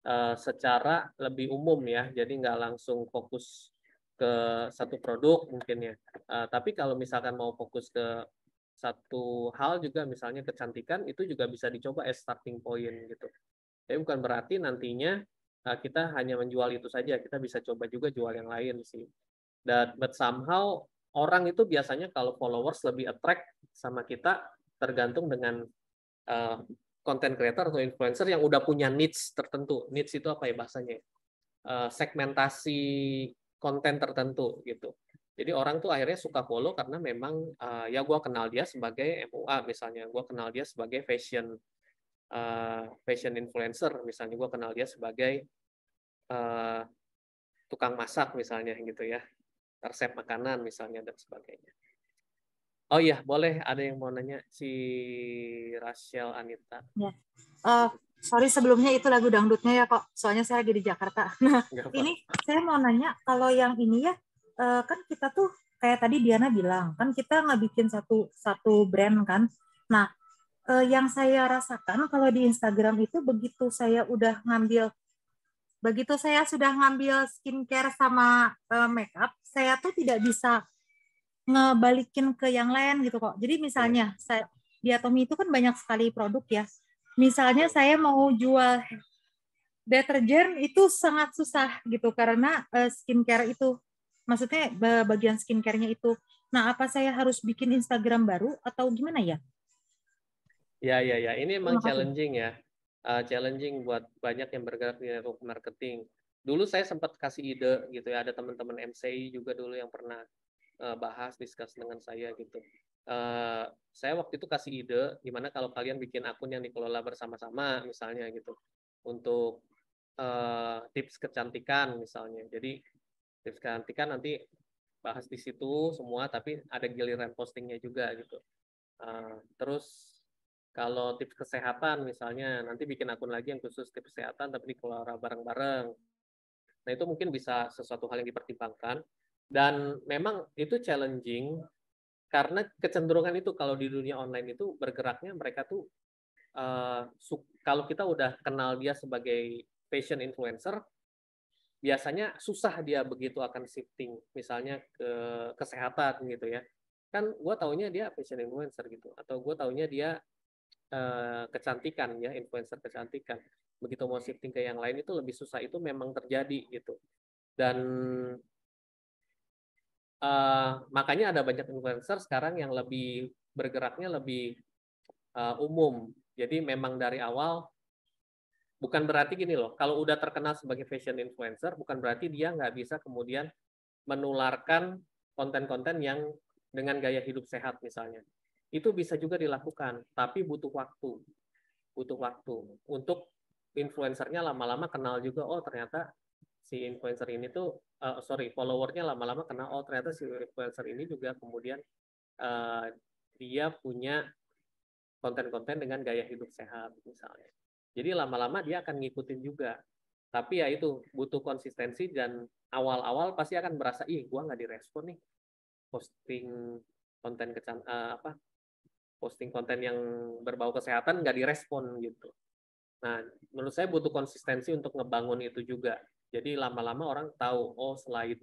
S3: eh, secara lebih umum ya. Jadi nggak langsung fokus ke satu produk mungkin ya. Eh, tapi kalau misalkan mau fokus ke satu hal juga misalnya kecantikan itu juga bisa dicoba as starting point gitu. Tapi bukan berarti nantinya eh, kita hanya menjual itu saja, kita bisa coba juga jual yang lain sih. Dan but somehow orang itu biasanya kalau followers lebih attract sama kita tergantung dengan uh, content creator atau influencer yang udah punya needs tertentu. Needs itu apa ya bahasanya? Uh, segmentasi konten tertentu gitu. Jadi orang tuh akhirnya suka follow karena memang uh, ya gue kenal dia sebagai MUA misalnya, gue kenal dia sebagai fashion uh, fashion influencer misalnya gue kenal dia sebagai uh, tukang masak misalnya gitu ya resep makanan misalnya dan sebagainya oh iya boleh ada yang mau nanya si Rachel Anita
S7: ya. uh, sorry sebelumnya itu lagu dangdutnya ya kok soalnya saya lagi di Jakarta [laughs] nah ini saya mau nanya kalau yang ini ya uh, kan kita tuh kayak tadi Diana bilang kan kita nggak bikin satu satu brand kan nah uh, yang saya rasakan kalau di Instagram itu begitu saya udah ngambil begitu saya sudah ngambil skincare sama uh, makeup saya tuh tidak bisa ngebalikin ke yang lain gitu kok jadi misalnya saya di Atomi itu kan banyak sekali produk ya misalnya saya mau jual deterjen itu sangat susah gitu karena uh, skincare itu maksudnya bagian skincarenya itu nah apa saya harus bikin Instagram baru atau gimana ya
S3: Ya, ya, ya. Ini emang challenging ya. Uh, challenging buat banyak yang bergerak di network marketing. Dulu saya sempat kasih ide gitu ya. Ada teman-teman MCI juga dulu yang pernah uh, bahas, diskus dengan saya gitu. Uh, saya waktu itu kasih ide gimana kalau kalian bikin akun yang dikelola bersama-sama misalnya gitu. Untuk uh, tips kecantikan misalnya. Jadi tips kecantikan nanti bahas di situ semua tapi ada giliran postingnya juga gitu. Uh, terus kalau tips kesehatan misalnya, nanti bikin akun lagi yang khusus tips kesehatan tapi dikelola bareng-bareng. Nah, itu mungkin bisa sesuatu hal yang dipertimbangkan. Dan memang itu challenging karena kecenderungan itu kalau di dunia online itu bergeraknya mereka tuh uh, kalau kita udah kenal dia sebagai fashion influencer, biasanya susah dia begitu akan shifting misalnya ke kesehatan gitu ya kan gue taunya dia fashion influencer gitu atau gue taunya dia Eh, kecantikan ya influencer kecantikan begitu mau shifting ke yang lain itu lebih susah itu memang terjadi gitu dan uh, makanya ada banyak influencer sekarang yang lebih bergeraknya lebih uh, umum jadi memang dari awal bukan berarti gini loh kalau udah terkenal sebagai fashion influencer bukan berarti dia nggak bisa kemudian menularkan konten-konten yang dengan gaya hidup sehat misalnya itu bisa juga dilakukan, tapi butuh waktu. Butuh waktu untuk influencernya lama-lama kenal juga, oh ternyata si influencer ini tuh, uh, sorry, followernya lama-lama kenal, oh ternyata si influencer ini juga kemudian uh, dia punya konten-konten dengan gaya hidup sehat misalnya. Jadi lama-lama dia akan ngikutin juga. Tapi ya itu butuh konsistensi dan awal-awal pasti akan merasa ih gua nggak direspon nih posting konten kecan uh, apa posting konten yang berbau kesehatan nggak direspon gitu. Nah, menurut saya butuh konsistensi untuk ngebangun itu juga. Jadi lama-lama orang tahu, oh selain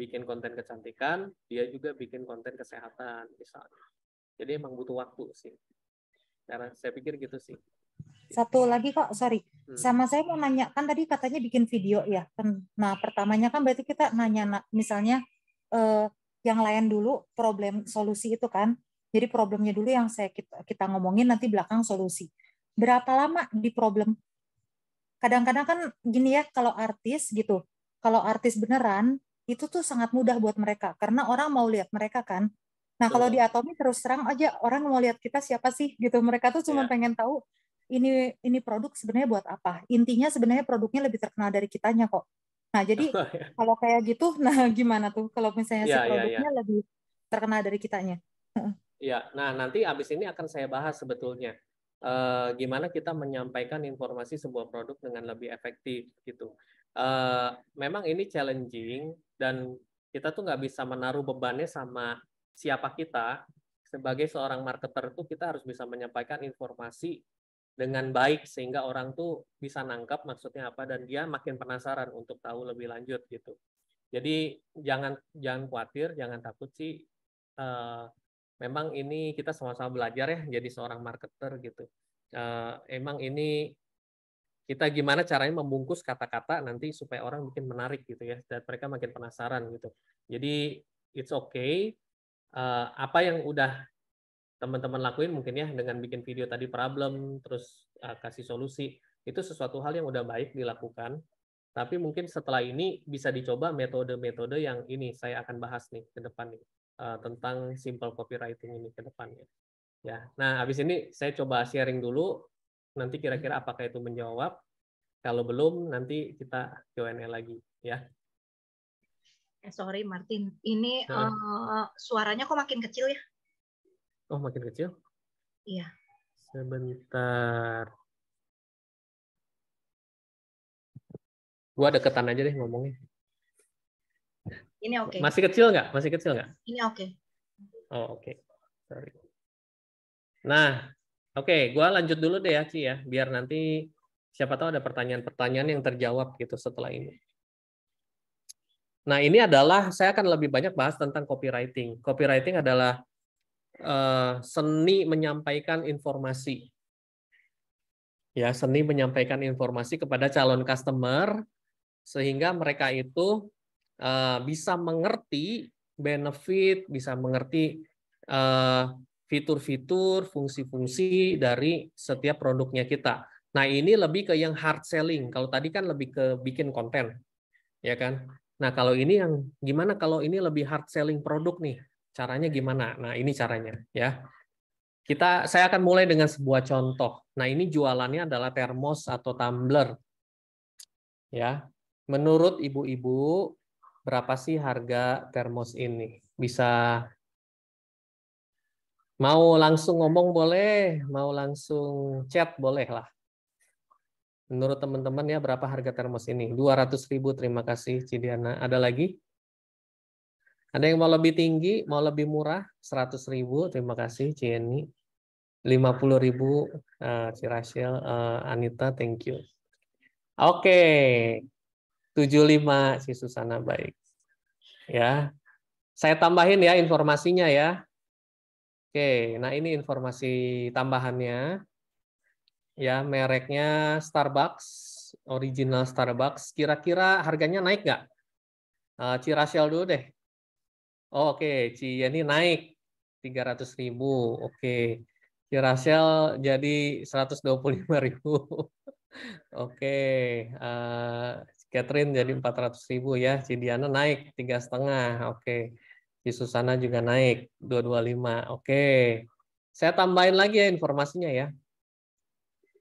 S3: bikin konten kecantikan, dia juga bikin konten kesehatan misalnya. Jadi emang butuh waktu sih. Karena saya pikir gitu sih.
S7: Satu lagi kok, sorry. Hmm. Sama saya mau nanya, kan tadi katanya bikin video ya. Nah, pertamanya kan berarti kita nanya, misalnya eh, yang lain dulu problem solusi itu kan. Jadi problemnya dulu yang saya kita, ngomongin nanti belakang solusi. Berapa lama di problem? Kadang-kadang kan gini ya kalau artis gitu. Kalau artis beneran itu tuh sangat mudah buat mereka karena orang mau lihat mereka kan. Nah, kalau di Atomi terus terang aja orang mau lihat kita siapa sih gitu. Mereka tuh cuma yeah. pengen tahu ini ini produk sebenarnya buat apa. Intinya sebenarnya produknya lebih terkenal dari kitanya kok. Nah, jadi [laughs] oh, iya. kalau kayak gitu nah gimana tuh kalau misalnya yeah, si iya, iya, produknya yeah, yeah. lebih terkenal dari kitanya.
S3: Ya, nah nanti abis ini akan saya bahas sebetulnya e, gimana kita menyampaikan informasi sebuah produk dengan lebih efektif gitu. E, memang ini challenging dan kita tuh nggak bisa menaruh bebannya sama siapa kita. Sebagai seorang marketer tuh kita harus bisa menyampaikan informasi dengan baik sehingga orang tuh bisa nangkap maksudnya apa dan dia makin penasaran untuk tahu lebih lanjut gitu. Jadi jangan jangan khawatir, jangan takut sih. E, memang ini kita sama-sama belajar ya jadi seorang marketer gitu. Uh, emang ini kita gimana caranya membungkus kata-kata nanti supaya orang mungkin menarik gitu ya dan mereka makin penasaran gitu. Jadi it's okay. Uh, apa yang udah teman-teman lakuin mungkin ya dengan bikin video tadi problem terus uh, kasih solusi itu sesuatu hal yang udah baik dilakukan tapi mungkin setelah ini bisa dicoba metode-metode yang ini saya akan bahas nih ke depan nih uh, tentang simple copywriting ini ke depannya. Ya, nah habis ini saya coba sharing dulu. Nanti kira-kira hmm. apakah itu menjawab? Kalau belum, nanti kita Q&A lagi, ya.
S1: Eh, sorry Martin, ini nah. uh, suaranya kok makin kecil ya?
S3: Oh, makin kecil? Iya. Sebentar.
S2: Gua deketan aja deh ngomongnya. Ini oke. Okay. Masih kecil
S3: nggak? Masih kecil nggak? Ini oke. Okay. Oh, oke. Okay. Sorry. Nah, oke, okay, gua lanjut dulu deh ya, Ci ya, biar nanti siapa tahu ada pertanyaan-pertanyaan yang terjawab gitu setelah ini. Nah, ini adalah saya akan lebih banyak bahas tentang copywriting. Copywriting adalah uh, seni menyampaikan informasi. Ya, seni menyampaikan informasi kepada calon customer sehingga mereka itu Eh, bisa mengerti benefit, bisa mengerti eh, fitur-fitur, fungsi-fungsi dari setiap produknya kita. Nah, ini lebih ke yang hard selling. Kalau tadi kan lebih ke bikin konten, ya kan? Nah, kalau ini yang gimana kalau ini lebih hard selling produk nih? Caranya gimana? Nah, ini caranya, ya. Kita saya akan mulai dengan sebuah contoh. Nah, ini jualannya adalah termos atau tumbler. Ya. Menurut ibu-ibu, berapa sih harga termos ini? Bisa mau langsung ngomong boleh, mau langsung chat boleh lah. Menurut teman-teman ya berapa harga termos ini? 200.000 terima kasih Cidiana. Ada lagi? Ada yang mau lebih tinggi, mau lebih murah? 100.000 terima kasih Jenny. 50.000 ribu uh, Cirasil uh, Anita, thank you. Oke, okay. 75 si Susana baik. Ya. Saya tambahin ya informasinya ya. Oke, nah ini informasi tambahannya. Ya, mereknya Starbucks, original Starbucks. Kira-kira harganya naik nggak? Uh, eh, Shell dulu deh. Oh, Oke, okay. ini naik ratus ribu. Oke, okay. Shell jadi lima ribu. [laughs] Oke, okay. Eh, Catherine jadi hmm. empat ratus ribu ya, Cidiana naik tiga setengah, oke. Di Susana juga naik lima. oke. Saya tambahin lagi ya informasinya ya.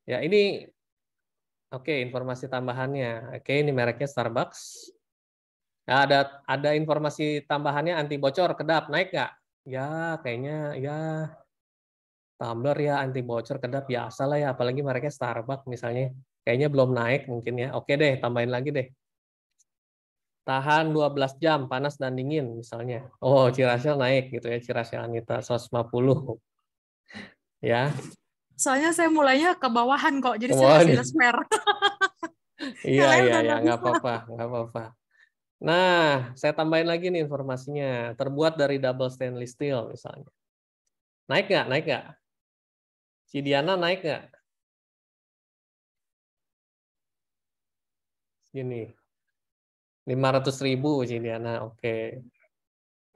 S3: Ya ini, oke informasi tambahannya. Oke ini mereknya Starbucks. Nah, ada ada informasi tambahannya anti bocor kedap naik nggak? Ya kayaknya ya Tumblr ya anti bocor kedap biasa lah ya apalagi mereknya Starbucks misalnya kayaknya belum naik mungkin ya. Oke deh, tambahin lagi deh. Tahan 12 jam panas dan dingin misalnya. Oh, Ciracel naik gitu ya, Ciracel Anita 150. [laughs] ya.
S7: Soalnya saya mulainya ke bawahan kok, jadi Kebawahan. saya square. [laughs]
S5: iya, iya, iya, nggak apa-apa,
S3: nggak apa-apa. Nah, saya tambahin lagi nih informasinya. Terbuat dari double stainless steel misalnya. Naik nggak? Naik nggak?
S2: Cidiana naik nggak?
S3: Gini. 500 ribu Ciliana. Oke. Okay.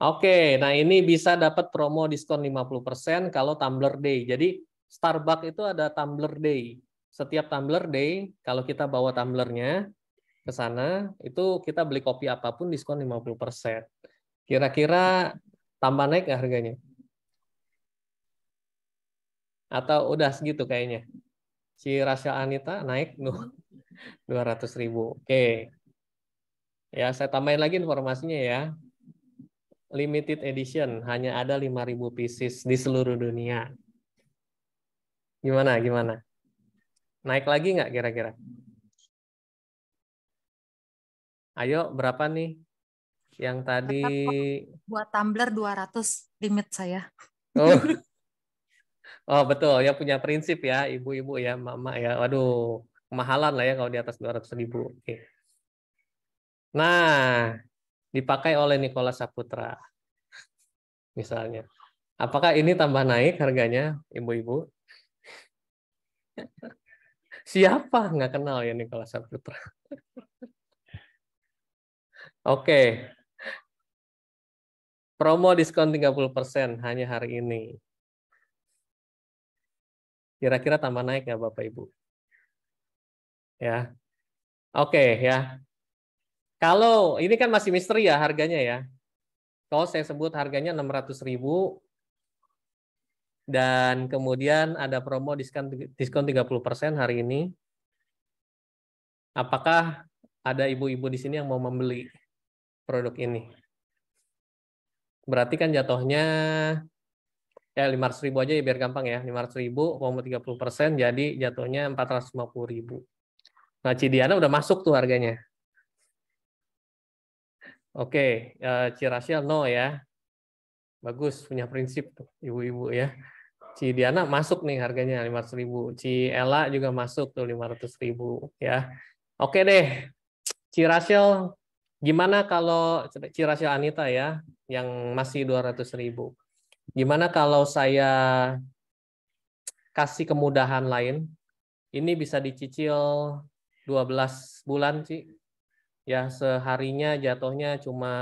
S3: Oke, okay, nah ini bisa dapat promo diskon 50% kalau Tumblr Day. Jadi Starbucks itu ada Tumblr Day. Setiap Tumblr Day, kalau kita bawa tumblernya ke sana, itu kita beli kopi apapun diskon 50%. Kira-kira tambah naik nggak harganya? Atau udah segitu kayaknya? Si Rasya Anita naik? [laughs] Nuh dua ribu. Oke. Ya, saya tambahin lagi informasinya ya. Limited edition, hanya ada ribu pieces di seluruh dunia. Gimana, gimana? Naik lagi nggak kira-kira? Ayo, berapa nih? Yang tadi...
S7: Buat tumbler 200 limit saya. Oh. [laughs]
S3: Oh betul, ya punya prinsip ya, ibu-ibu ya, mama ya. Waduh, kemahalan lah ya kalau di atas 200 ribu. Oke. Nah, dipakai oleh Nikola Saputra. Misalnya. Apakah ini tambah naik harganya, ibu-ibu? [laughs] Siapa nggak kenal ya Nikola Saputra? [laughs] Oke. Promo diskon 30% hanya hari ini. Kira-kira tambah naik nggak Bapak Ibu? ya. Oke okay, ya. Kalau ini kan masih misteri ya harganya ya. Kalau saya sebut harganya 600.000 dan kemudian ada promo diskon diskon 30% hari ini. Apakah ada ibu-ibu di sini yang mau membeli produk ini? Berarti kan jatuhnya ya 500.000 aja ya biar gampang ya. 500.000 promo 30% jadi jatuhnya 450.000. Nah, Cidiana udah masuk tuh harganya. Oke, okay, eh, Cirasial no ya. Bagus, punya prinsip tuh ibu-ibu ya. Cidiana masuk nih harganya 500 ribu. Ciela Ella juga masuk tuh 500 ribu ya. Oke okay deh, Cirasial gimana kalau Cirasial Anita ya yang masih 200 ribu. Gimana kalau saya kasih kemudahan lain? Ini bisa dicicil 12 bulan sih. Ya, seharinya jatuhnya cuma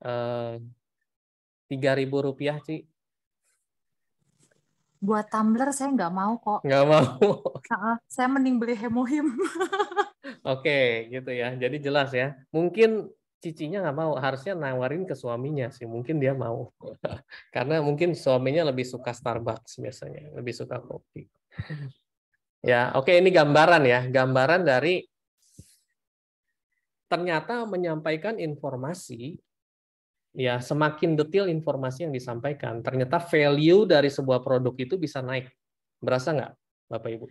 S3: eh, tiga eh, ribu rupiah sih.
S7: Buat tumbler saya nggak mau kok. Nggak mau. [laughs] saya mending beli hemohim. [laughs]
S3: Oke, gitu ya. Jadi jelas ya. Mungkin cicinya nggak mau, harusnya nawarin ke suaminya sih. Mungkin dia mau. [laughs] Karena mungkin suaminya lebih suka Starbucks biasanya, lebih suka kopi. Ya, oke ini gambaran ya, gambaran dari ternyata menyampaikan informasi ya semakin detail informasi yang disampaikan, ternyata value dari sebuah produk itu bisa naik. Berasa nggak, Bapak Ibu?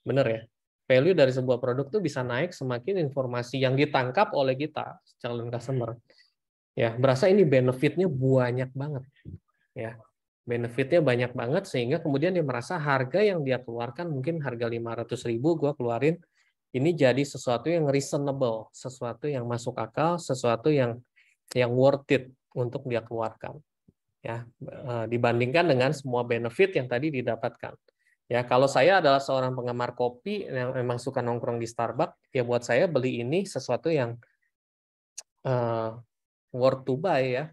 S3: Bener ya? Value dari sebuah produk itu bisa naik semakin informasi yang ditangkap oleh kita calon customer. Ya, berasa ini benefitnya banyak banget. Ya, benefitnya banyak banget sehingga kemudian dia merasa harga yang dia keluarkan mungkin harga 500 ribu gue keluarin ini jadi sesuatu yang reasonable, sesuatu yang masuk akal, sesuatu yang yang worth it untuk dia keluarkan. Ya, eh, dibandingkan dengan semua benefit yang tadi didapatkan. Ya, kalau saya adalah seorang penggemar kopi yang memang suka nongkrong di Starbucks, ya buat saya beli ini sesuatu yang uh, worth to buy ya,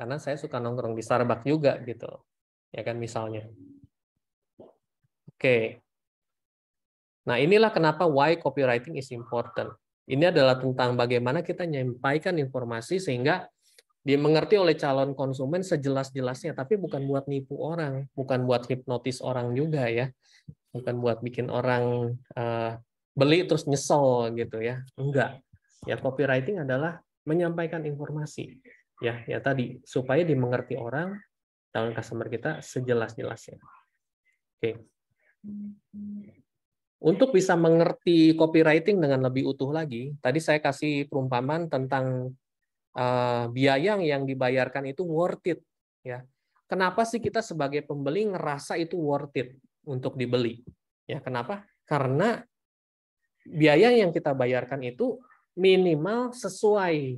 S3: karena saya suka nongkrong di Starbucks juga gitu ya kan misalnya oke nah inilah kenapa why copywriting is important ini adalah tentang bagaimana kita menyampaikan informasi sehingga dimengerti oleh calon konsumen sejelas-jelasnya, tapi bukan buat nipu orang, bukan buat hipnotis orang juga ya, bukan buat bikin orang uh, beli terus nyesel gitu ya, enggak. Ya copywriting adalah menyampaikan informasi ya ya tadi supaya dimengerti orang calon customer kita sejelas-jelasnya. Oke. Untuk bisa mengerti copywriting dengan lebih utuh lagi, tadi saya kasih perumpamaan tentang uh, biaya yang dibayarkan itu worth it, ya. Kenapa sih kita sebagai pembeli ngerasa itu worth it untuk dibeli? Ya, kenapa? Karena biaya yang kita bayarkan itu minimal sesuai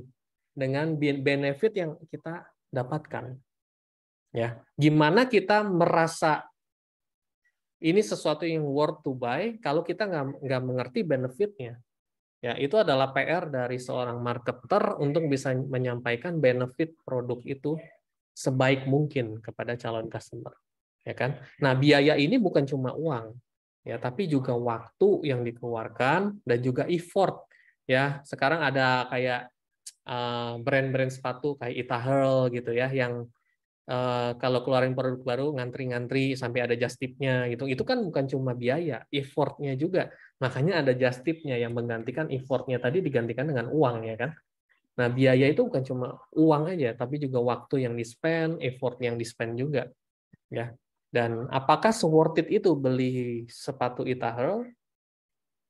S3: dengan benefit yang kita dapatkan. Ya, gimana kita merasa ini sesuatu yang worth to buy kalau kita nggak nggak mengerti benefitnya. Ya, itu adalah PR dari seorang marketer untuk bisa menyampaikan benefit produk itu sebaik mungkin kepada calon customer. Ya kan? Nah, biaya ini bukan cuma uang, ya, tapi juga waktu yang dikeluarkan dan juga effort. Ya, sekarang ada kayak Eh, brand-brand sepatu kayak Itahurl gitu ya yang uh, kalau keluarin produk baru ngantri-ngantri sampai ada just tipnya gitu itu kan bukan cuma biaya effortnya juga makanya ada just tipnya yang menggantikan effortnya tadi digantikan dengan uang ya kan nah biaya itu bukan cuma uang aja tapi juga waktu yang di spend effort yang di spend juga ya dan apakah worth it itu beli sepatu Itahurl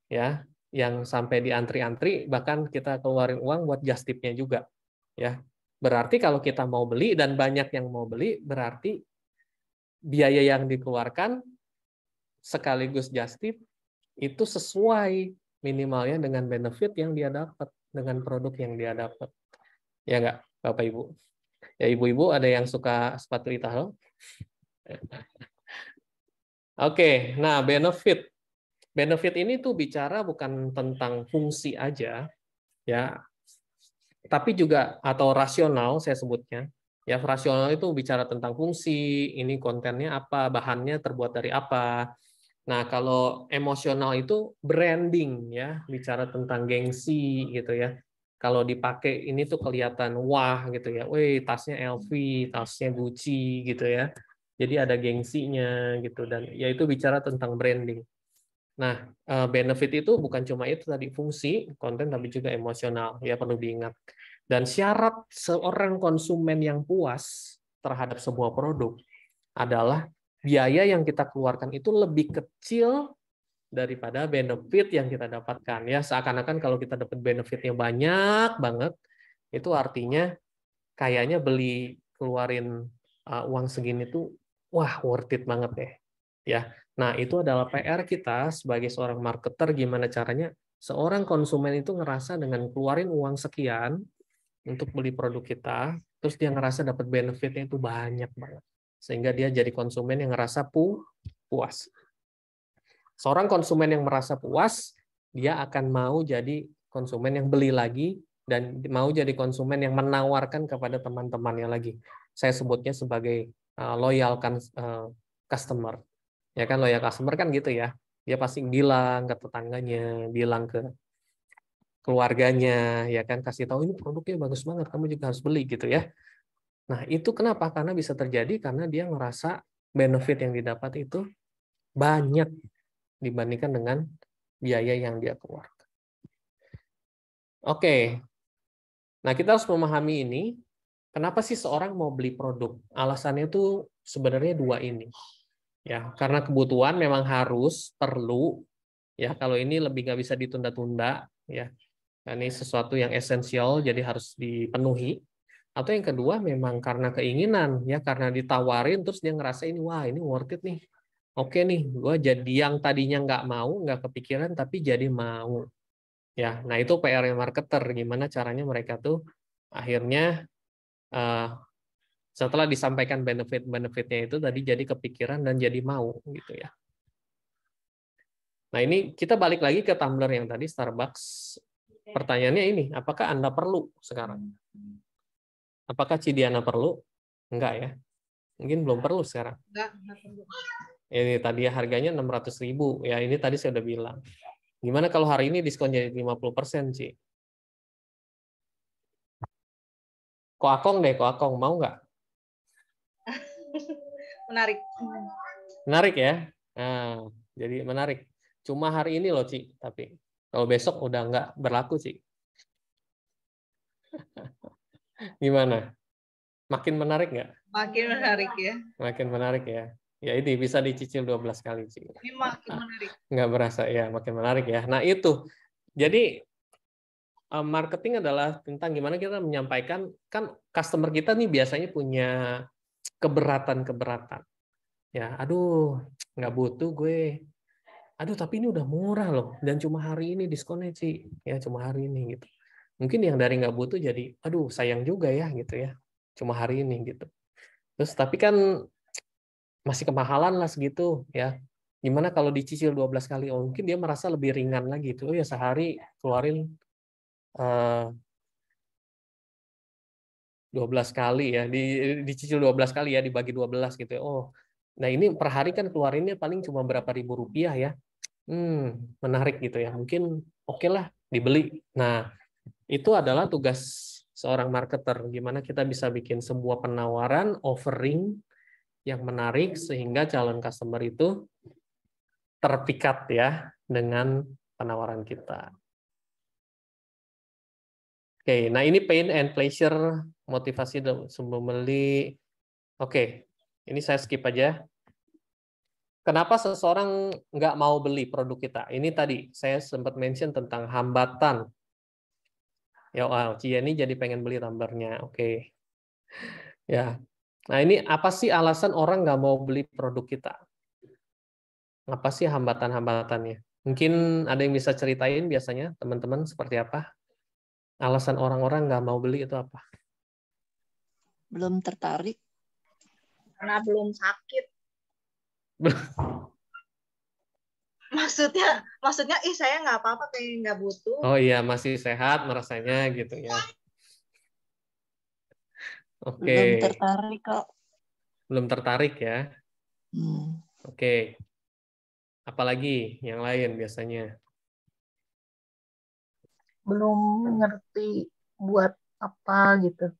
S3: ya yang sampai di antri antri bahkan kita keluarin uang buat just tipnya juga ya berarti kalau kita mau beli dan banyak yang mau beli berarti biaya yang dikeluarkan sekaligus just tip itu sesuai minimalnya dengan benefit yang dia dapat dengan produk yang dia dapat ya nggak bapak ibu ya ibu-ibu ada yang suka sepatu italo [laughs] oke nah benefit benefit ini tuh bicara bukan tentang fungsi aja, ya, tapi juga atau rasional saya sebutnya. Ya, rasional itu bicara tentang fungsi, ini kontennya apa, bahannya terbuat dari apa. Nah, kalau emosional itu branding ya, bicara tentang gengsi gitu ya. Kalau dipakai ini tuh kelihatan wah gitu ya. Wih, tasnya LV, tasnya Gucci gitu ya. Jadi ada gengsinya gitu dan yaitu bicara tentang branding. Nah, eh, benefit itu bukan cuma itu tadi fungsi konten tapi juga emosional ya perlu diingat. Dan syarat seorang konsumen yang puas terhadap sebuah produk adalah biaya yang kita keluarkan itu lebih kecil daripada benefit yang kita dapatkan ya seakan-akan kalau kita dapat benefitnya banyak banget itu artinya kayaknya beli keluarin eh, uang segini tuh wah worth it banget deh ya Nah, itu adalah PR kita sebagai seorang marketer gimana caranya seorang konsumen itu ngerasa dengan keluarin uang sekian untuk beli produk kita, terus dia ngerasa dapat benefitnya itu banyak banget. Sehingga dia jadi konsumen yang ngerasa pu puas. Seorang konsumen yang merasa puas, dia akan mau jadi konsumen yang beli lagi dan mau jadi konsumen yang menawarkan kepada teman-temannya lagi. Saya sebutnya sebagai eh, loyal kan, eh, customer ya kan loyal customer kan gitu ya dia pasti bilang ke tetangganya bilang ke keluarganya ya kan kasih tahu ini produknya bagus banget kamu juga harus beli gitu ya nah itu kenapa karena bisa terjadi karena dia ngerasa benefit yang didapat itu banyak dibandingkan dengan biaya yang dia keluarkan oke nah kita harus memahami ini kenapa sih seorang mau beli produk alasannya itu sebenarnya dua ini ya karena kebutuhan memang harus perlu ya kalau ini lebih nggak bisa ditunda-tunda ya nah, ini sesuatu yang esensial jadi harus dipenuhi atau yang kedua memang karena keinginan ya karena ditawarin terus dia ngerasa ini wah ini worth it nih oke nih gue jadi yang tadinya nggak mau nggak kepikiran tapi jadi mau ya nah itu PR marketer gimana caranya mereka tuh akhirnya uh, setelah disampaikan benefit-benefitnya itu tadi jadi kepikiran dan jadi mau gitu ya. Nah ini kita balik lagi ke tumbler yang tadi Starbucks. Pertanyaannya ini, apakah Anda perlu sekarang? Apakah Cidiana perlu? Enggak ya. Mungkin belum perlu sekarang. Ini tadi ya, harganya harganya 600 ribu. Ya ini tadi saya udah bilang. Gimana kalau hari ini diskon jadi 50% sih? Koakong deh, koakong. Mau nggak?
S1: [laughs] menarik.
S3: Menarik ya. Nah, jadi menarik. Cuma hari ini loh, Ci. Tapi kalau besok udah nggak berlaku, Ci. [laughs] Gimana? Makin menarik nggak?
S1: Makin menarik ya.
S3: Makin menarik ya. Ya ini bisa dicicil 12 kali, Ci.
S1: Ini makin menarik.
S3: Nggak berasa ya, makin menarik ya. Nah itu. Jadi eh, marketing adalah tentang gimana kita menyampaikan kan customer kita nih biasanya punya keberatan-keberatan. Ya, aduh, nggak butuh gue. Aduh, tapi ini udah murah loh dan cuma hari ini diskonnya sih. Ya, cuma hari ini gitu. Mungkin yang dari nggak butuh jadi, aduh, sayang juga ya gitu ya. Cuma hari ini gitu. Terus tapi kan masih kemahalan lah segitu ya. Gimana kalau dicicil 12 kali? Oh, mungkin dia merasa lebih ringan lagi itu. Oh ya sehari keluarin eh, 12 kali ya, di, dicicil 12 kali ya, dibagi 12 gitu ya. Oh, nah ini per hari kan keluarinnya paling cuma berapa ribu rupiah ya. Hmm, menarik gitu ya. Mungkin oke okay lah, dibeli. Nah, itu adalah tugas seorang marketer. Gimana kita bisa bikin sebuah penawaran, offering yang menarik sehingga calon customer itu terpikat ya dengan penawaran kita. Oke, nah ini pain and pleasure motivasi untuk membeli. Oke, ini saya skip aja. Kenapa seseorang nggak mau beli produk kita? Ini tadi saya sempat mention tentang hambatan. Ya, wow, Cia ini jadi pengen beli rambarnya. Oke. Ya. Nah, ini apa sih alasan orang nggak mau beli produk kita? Apa sih hambatan-hambatannya? Mungkin ada yang bisa ceritain biasanya teman-teman seperti apa? Alasan orang-orang nggak mau beli itu apa?
S8: belum tertarik? Karena belum sakit.
S1: [laughs] maksudnya, maksudnya, ih saya nggak apa-apa, kayak nggak butuh. Oh
S3: iya, masih sehat merasanya gitu ya. Oke. Okay. Belum
S8: tertarik kok.
S3: Belum tertarik ya. Hmm. Oke. Okay. Apalagi yang lain biasanya?
S8: Belum ngerti buat apa gitu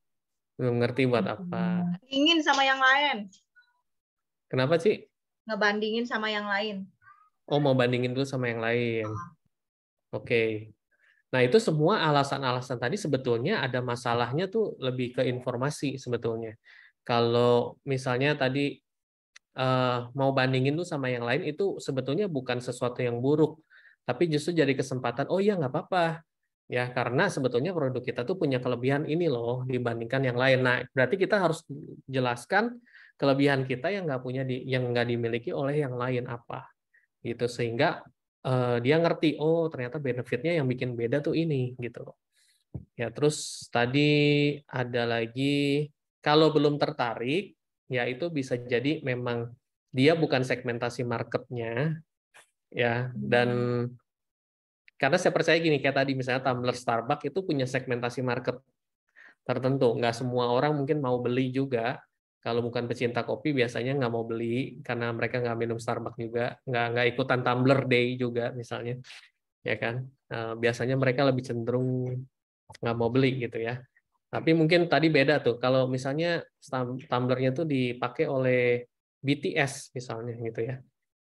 S3: belum ngerti buat apa
S1: ingin sama yang lain kenapa sih ngebandingin sama yang lain
S3: oh mau bandingin dulu sama yang lain ah. oke okay. nah itu semua alasan-alasan tadi sebetulnya ada masalahnya tuh lebih ke informasi sebetulnya kalau misalnya tadi uh, mau bandingin tuh sama yang lain itu sebetulnya bukan sesuatu yang buruk tapi justru jadi kesempatan oh iya nggak apa-apa ya karena sebetulnya produk kita tuh punya kelebihan ini loh dibandingkan yang lain. Nah, berarti kita harus jelaskan kelebihan kita yang nggak punya di, yang nggak dimiliki oleh yang lain apa gitu sehingga uh, dia ngerti oh ternyata benefitnya yang bikin beda tuh ini gitu Ya terus tadi ada lagi kalau belum tertarik ya itu bisa jadi memang dia bukan segmentasi marketnya ya dan hmm. Karena saya percaya gini, kayak tadi misalnya tumbler Starbucks itu punya segmentasi market tertentu. Nggak semua orang mungkin mau beli juga. Kalau bukan pecinta kopi, biasanya nggak mau beli karena mereka nggak minum Starbucks juga, nggak nggak ikutan tumbler Day juga misalnya, ya kan? Eh, biasanya mereka lebih cenderung nggak mau beli gitu ya. Tapi mungkin tadi beda tuh. Kalau misalnya tumblernya tuh dipakai oleh BTS misalnya gitu ya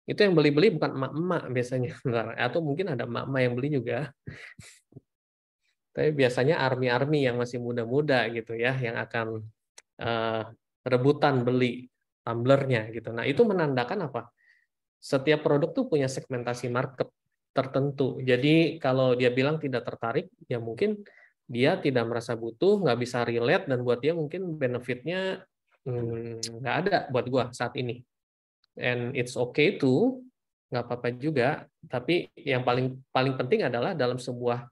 S3: itu yang beli-beli bukan emak-emak biasanya [laughs] atau mungkin ada emak-emak yang beli juga tapi biasanya army-army yang masih muda-muda gitu ya yang akan uh, rebutan beli tumblernya gitu nah itu menandakan apa setiap produk tuh punya segmentasi market tertentu jadi kalau dia bilang tidak tertarik ya mungkin dia tidak merasa butuh nggak bisa relate dan buat dia mungkin benefitnya hmm, nggak hmm, ada buat gua saat ini and it's okay to nggak apa-apa juga tapi yang paling paling penting adalah dalam sebuah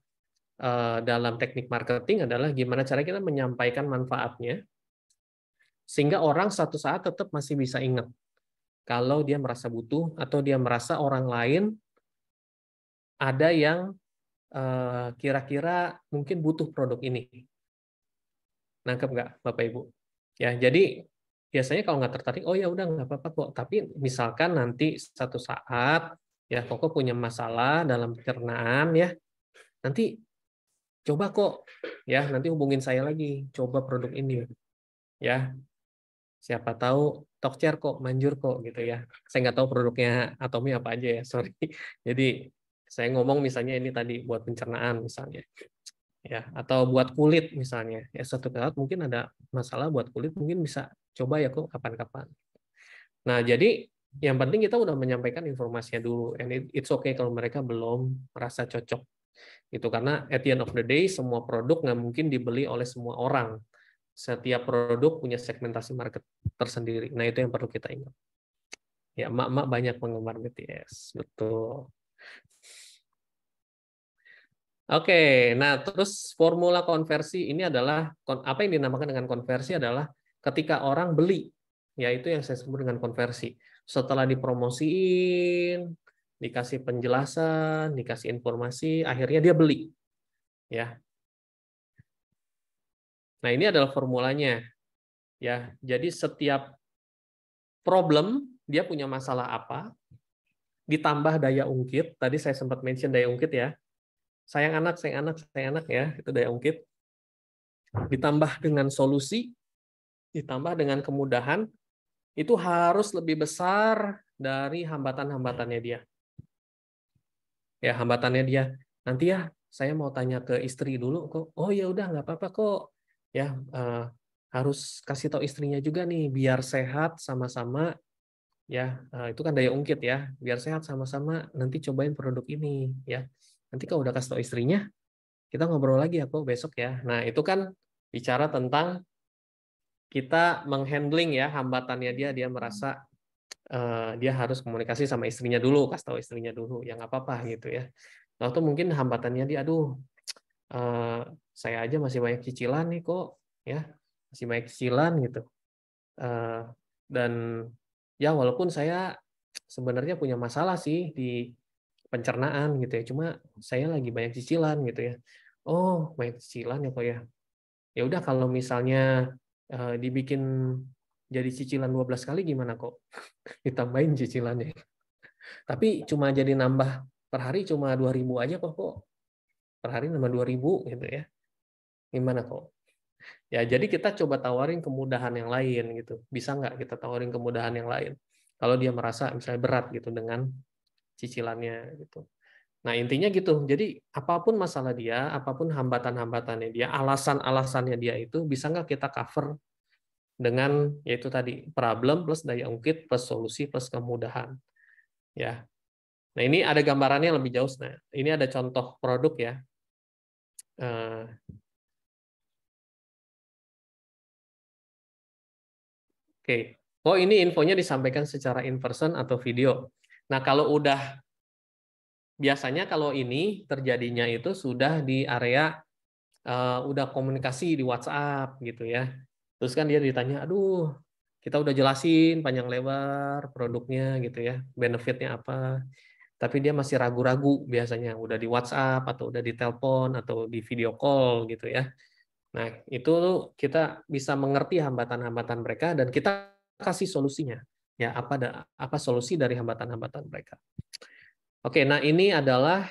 S3: uh, dalam teknik marketing adalah gimana cara kita menyampaikan manfaatnya sehingga orang satu saat tetap masih bisa ingat kalau dia merasa butuh atau dia merasa orang lain ada yang kira eh, kira-kira mungkin butuh produk ini nangkep nggak bapak ibu ya jadi biasanya kalau nggak tertarik oh ya udah nggak apa-apa kok tapi misalkan nanti satu saat ya koko punya masalah dalam pencernaan ya nanti coba kok ya nanti hubungin saya lagi coba produk ini ya siapa tahu tokcer kok manjur kok gitu ya saya nggak tahu produknya atomi apa aja ya sorry [laughs] jadi saya ngomong misalnya ini tadi buat pencernaan misalnya ya atau buat kulit misalnya ya satu saat mungkin ada masalah buat kulit mungkin bisa coba ya kok kapan-kapan nah jadi yang penting kita udah menyampaikan informasinya dulu and it, it's okay kalau mereka belum merasa cocok itu karena at the end of the day semua produk nggak mungkin dibeli oleh semua orang setiap produk punya segmentasi market tersendiri nah itu yang perlu kita ingat ya mak-mak banyak penggemar BTS betul Oke, nah terus formula konversi ini adalah apa yang dinamakan dengan konversi adalah ketika orang beli, yaitu yang saya sebut dengan konversi. Setelah dipromosiin, dikasih penjelasan, dikasih informasi, akhirnya dia beli. Ya. Nah, ini adalah formulanya. Ya, jadi setiap problem dia punya masalah apa, ditambah daya ungkit. Tadi saya sempat mention daya ungkit ya sayang anak, sayang anak, sayang anak ya, itu daya ungkit. Ditambah dengan solusi, ditambah dengan kemudahan, itu harus lebih besar dari hambatan-hambatannya dia. Ya, hambatannya dia. Nanti ya, saya mau tanya ke istri dulu kok. Oh ya udah nggak apa-apa kok. Ya, uh, harus kasih tahu istrinya juga nih biar sehat sama-sama ya eh, itu kan daya ungkit ya biar sehat sama-sama nanti cobain produk ini ya nanti kalau udah kasih tau istrinya kita ngobrol lagi aku ya, besok ya nah itu kan bicara tentang kita menghandling ya hambatannya dia dia merasa uh, dia harus komunikasi sama istrinya dulu kasih tau istrinya dulu ya nggak apa-apa gitu ya Nah, itu mungkin hambatannya dia aduh uh, saya aja masih banyak cicilan nih kok ya masih banyak cicilan gitu uh, dan ya walaupun saya sebenarnya punya masalah sih di pencernaan gitu ya. Cuma saya lagi banyak cicilan gitu ya. Oh, banyak cicilan ya kok ya. Ya udah kalau misalnya uh, dibikin jadi cicilan 12 kali gimana kok? [laughs] Ditambahin cicilannya. Tapi cuma jadi nambah per hari cuma 2000 aja kok kok. Per hari nambah 2000 gitu ya. Gimana kok? Ya, jadi kita coba tawarin kemudahan yang lain gitu. Bisa nggak kita tawarin kemudahan yang lain? Kalau dia merasa misalnya berat gitu dengan cicilannya gitu. Nah, intinya gitu. Jadi, apapun masalah dia, apapun hambatan-hambatannya dia, alasan-alasannya dia itu bisa nggak kita cover dengan yaitu tadi problem plus daya ungkit plus solusi plus kemudahan. Ya. Nah, ini ada gambarannya lebih jauh. Nah, ini ada contoh produk ya. Eh, oke. Okay. Oh, ini infonya disampaikan secara in person atau video. Nah, kalau udah biasanya kalau ini terjadinya itu sudah di area uh, udah komunikasi di WhatsApp gitu ya. Terus kan dia ditanya, aduh kita udah jelasin panjang lebar produknya gitu ya, benefitnya apa. Tapi dia masih ragu-ragu biasanya, udah di WhatsApp atau udah di telepon atau di video call gitu ya. Nah itu kita bisa mengerti hambatan-hambatan mereka dan kita kasih solusinya ya apa dan apa solusi dari hambatan-hambatan mereka. Oke, nah ini adalah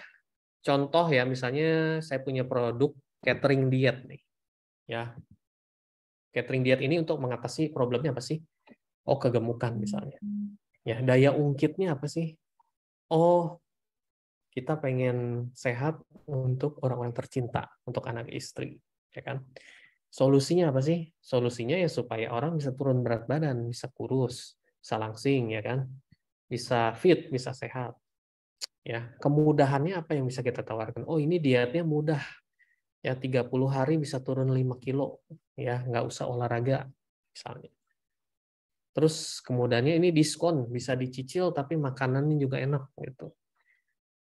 S3: contoh ya misalnya saya punya produk catering diet nih. Ya. Catering diet ini untuk mengatasi problemnya apa sih? Oh, kegemukan misalnya. Ya, daya ungkitnya apa sih? Oh, kita pengen sehat untuk orang-orang tercinta, untuk anak istri, ya kan? Solusinya apa sih? Solusinya ya supaya orang bisa turun berat badan, bisa kurus, bisa langsing ya kan, bisa fit, bisa sehat. Ya, kemudahannya apa yang bisa kita tawarkan? Oh, ini dietnya mudah. Ya, 30 hari bisa turun 5 kilo, ya, nggak usah olahraga misalnya. Terus kemudahannya ini diskon, bisa dicicil tapi makanannya juga enak gitu.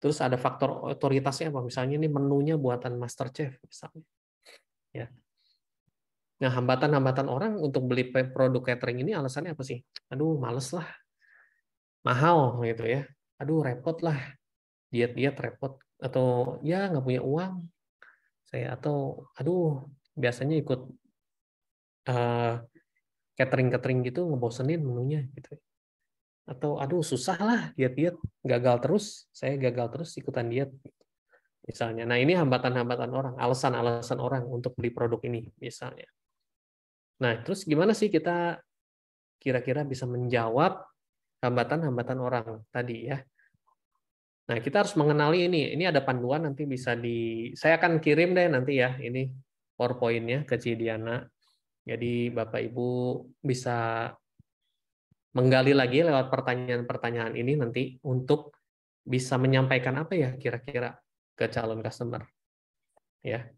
S3: Terus ada faktor otoritasnya apa? Misalnya ini menunya buatan master chef misalnya. Ya. Nah, hambatan-hambatan orang untuk beli produk catering ini alasannya apa sih? Aduh, males lah. Mahal gitu ya. Aduh, repot lah. Diet-diet repot. Atau ya nggak punya uang. Saya atau aduh, biasanya ikut catering eh, catering-catering gitu ngebosenin menunya gitu. Atau aduh, susah lah diet-diet. Gagal terus. Saya gagal terus ikutan diet misalnya. Nah ini hambatan-hambatan orang, alasan-alasan orang untuk beli produk ini misalnya. Nah, terus gimana sih kita kira-kira bisa menjawab hambatan-hambatan orang tadi ya? Nah, kita harus mengenali ini. Ini ada panduan nanti bisa di saya akan kirim deh nanti ya ini PowerPoint-nya ke Cidiana. Jadi Bapak Ibu bisa menggali lagi lewat pertanyaan-pertanyaan ini nanti untuk bisa menyampaikan apa ya kira-kira ke calon customer. Ya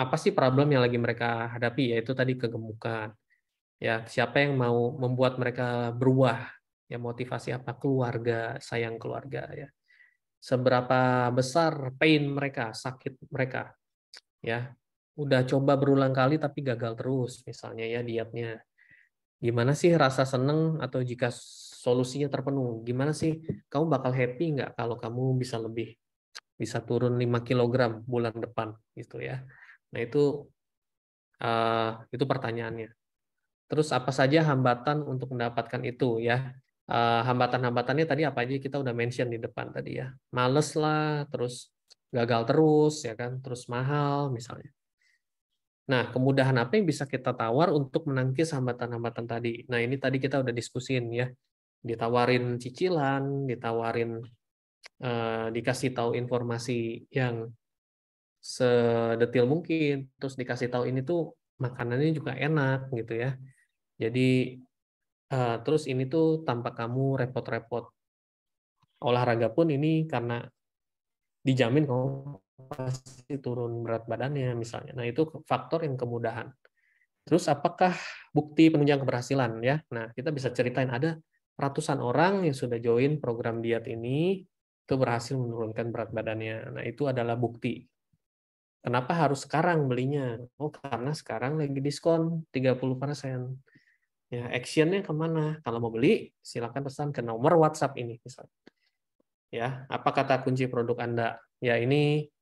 S3: apa sih problem yang lagi mereka hadapi yaitu tadi kegemukan ya siapa yang mau membuat mereka berubah ya motivasi apa keluarga sayang keluarga ya seberapa besar pain mereka sakit mereka ya udah coba berulang kali tapi gagal terus misalnya ya dietnya gimana sih rasa seneng atau jika solusinya terpenuh? gimana sih kamu bakal happy nggak kalau kamu bisa lebih bisa turun 5 kg bulan depan gitu ya Nah itu uh, itu pertanyaannya. Terus apa saja hambatan untuk mendapatkan itu ya? Uh, hambatan-hambatannya tadi apa aja kita udah mention di depan tadi ya. Males lah, terus gagal terus ya kan, terus mahal misalnya. Nah, kemudahan apa yang bisa kita tawar untuk menangkis hambatan-hambatan tadi? Nah, ini tadi kita udah diskusin ya. Ditawarin cicilan, ditawarin eh, dikasih tahu informasi yang sedetil mungkin terus dikasih tahu ini tuh makanannya juga enak gitu ya jadi uh, terus ini tuh tanpa kamu repot-repot olahraga pun ini karena dijamin kamu pasti turun berat badannya misalnya nah itu faktor yang kemudahan terus apakah bukti penunjang keberhasilan ya nah kita bisa ceritain ada ratusan orang yang sudah join program diet ini itu berhasil menurunkan berat badannya nah itu adalah bukti Kenapa harus sekarang belinya? Oh, karena sekarang lagi diskon 30%. Ya, actionnya kemana? Kalau mau beli, silakan pesan ke nomor WhatsApp ini. Ya, apa kata kunci produk Anda? Ya, ini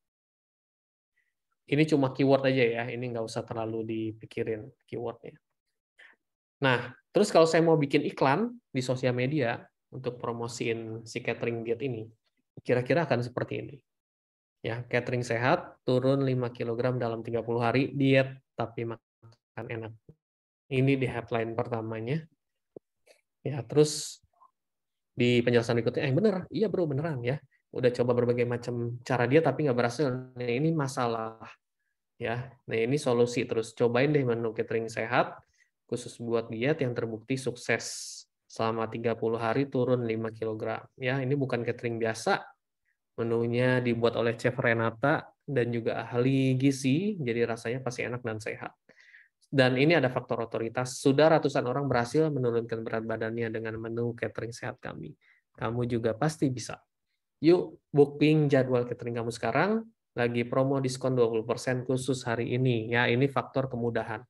S3: ini cuma keyword aja ya. Ini nggak usah terlalu dipikirin keywordnya. Nah, terus kalau saya mau bikin iklan di sosial media untuk promosiin si catering diet ini, kira-kira akan seperti ini ya catering sehat turun 5 kg dalam 30 hari diet tapi makan enak ini di headline pertamanya ya terus di penjelasan berikutnya eh bener iya bro beneran ya udah coba berbagai macam cara dia tapi nggak berhasil nah, ini masalah ya nah ini solusi terus cobain deh menu catering sehat khusus buat diet yang terbukti sukses selama 30 hari turun 5 kg ya ini bukan catering biasa Menunya dibuat oleh Chef Renata dan juga ahli gizi, jadi rasanya pasti enak dan sehat. Dan ini ada faktor otoritas. Sudah ratusan orang berhasil menurunkan berat badannya dengan menu catering sehat kami. Kamu juga pasti bisa. Yuk booking jadwal catering kamu sekarang. Lagi promo diskon 20% khusus hari ini. Ya, ini faktor kemudahan.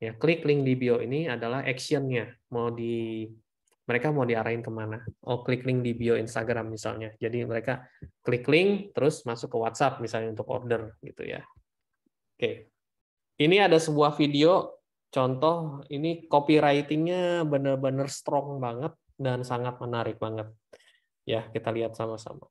S3: Ya, klik link di bio ini adalah actionnya. Mau di mereka mau diarahin kemana. Oh, klik link di bio Instagram misalnya. Jadi mereka klik link, terus masuk ke WhatsApp misalnya untuk order gitu ya. Oke, ini ada sebuah video contoh ini copywritingnya benar-benar strong banget dan sangat menarik banget. Ya, kita lihat sama-sama.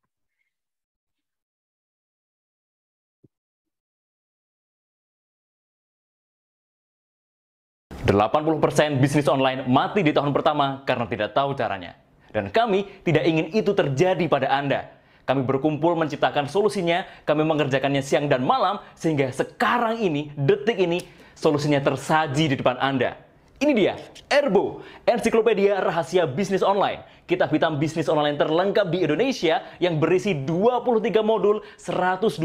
S9: 80% bisnis online mati di tahun pertama karena tidak tahu caranya. Dan kami tidak ingin itu terjadi pada Anda. Kami berkumpul menciptakan solusinya, kami mengerjakannya siang dan malam, sehingga sekarang ini, detik ini, solusinya tersaji di depan Anda. Ini dia, Erbo, ensiklopedia rahasia bisnis online. Kitab hitam bisnis online terlengkap di Indonesia yang berisi 23 modul, 127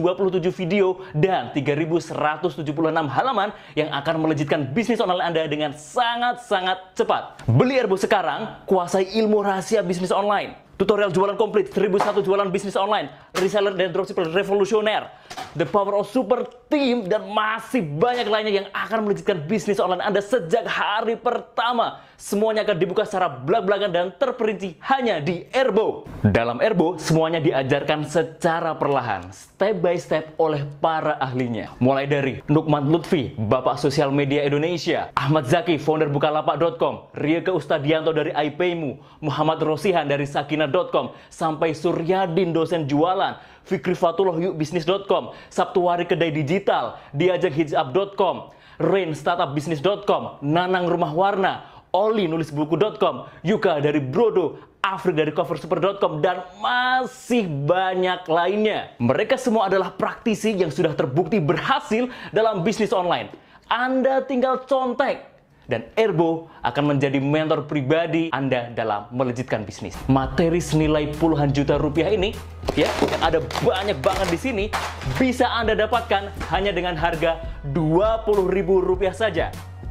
S9: video, dan 3176 halaman yang akan melejitkan bisnis online Anda dengan sangat-sangat cepat. Beli Erbo sekarang, kuasai ilmu rahasia bisnis online. Tutorial jualan komplit, 1001 jualan bisnis online, reseller dan dropshipper revolusioner, the power of super team, dan masih banyak lainnya yang akan melejitkan bisnis online Anda sejak hari pertama semuanya akan dibuka secara belak-belakan dan terperinci hanya di Erbo. Dalam Erbo, semuanya diajarkan secara perlahan, step by step oleh para ahlinya. Mulai dari Nukman Lutfi, Bapak Sosial Media Indonesia, Ahmad Zaki, founder Bukalapak.com, Rieke Ustadianto dari IPMU, Muhammad Rosihan dari Sakina.com, sampai Suryadin dosen jualan, Fikri Fatullah yukbisnis.com, Wari, Kedai Digital, Diajak Hijab.com, Rain Startup Business.com, Nanang Rumah Warna, Oli nulis buku.com, Yuka dari Brodo, Afrik dari coversuper.com, dan masih banyak lainnya. Mereka semua adalah praktisi yang sudah terbukti berhasil dalam bisnis online. Anda tinggal contek dan Erbo akan menjadi mentor pribadi Anda dalam melejitkan bisnis. Materi senilai puluhan juta rupiah ini, ya, yang ada banyak banget di sini, bisa Anda dapatkan hanya dengan harga Rp20.000 saja.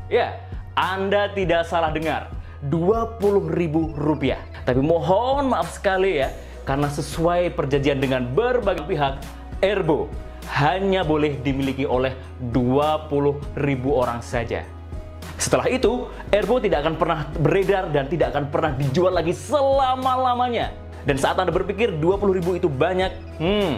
S9: Ya, anda tidak salah dengar, Rp20.000. Tapi mohon maaf sekali ya, karena sesuai perjanjian dengan berbagai pihak, Erbo hanya boleh dimiliki oleh 20.000 orang saja. Setelah itu, Erbo tidak akan pernah beredar dan tidak akan pernah dijual lagi selama-lamanya. Dan saat Anda berpikir 20.000 itu banyak, hmm,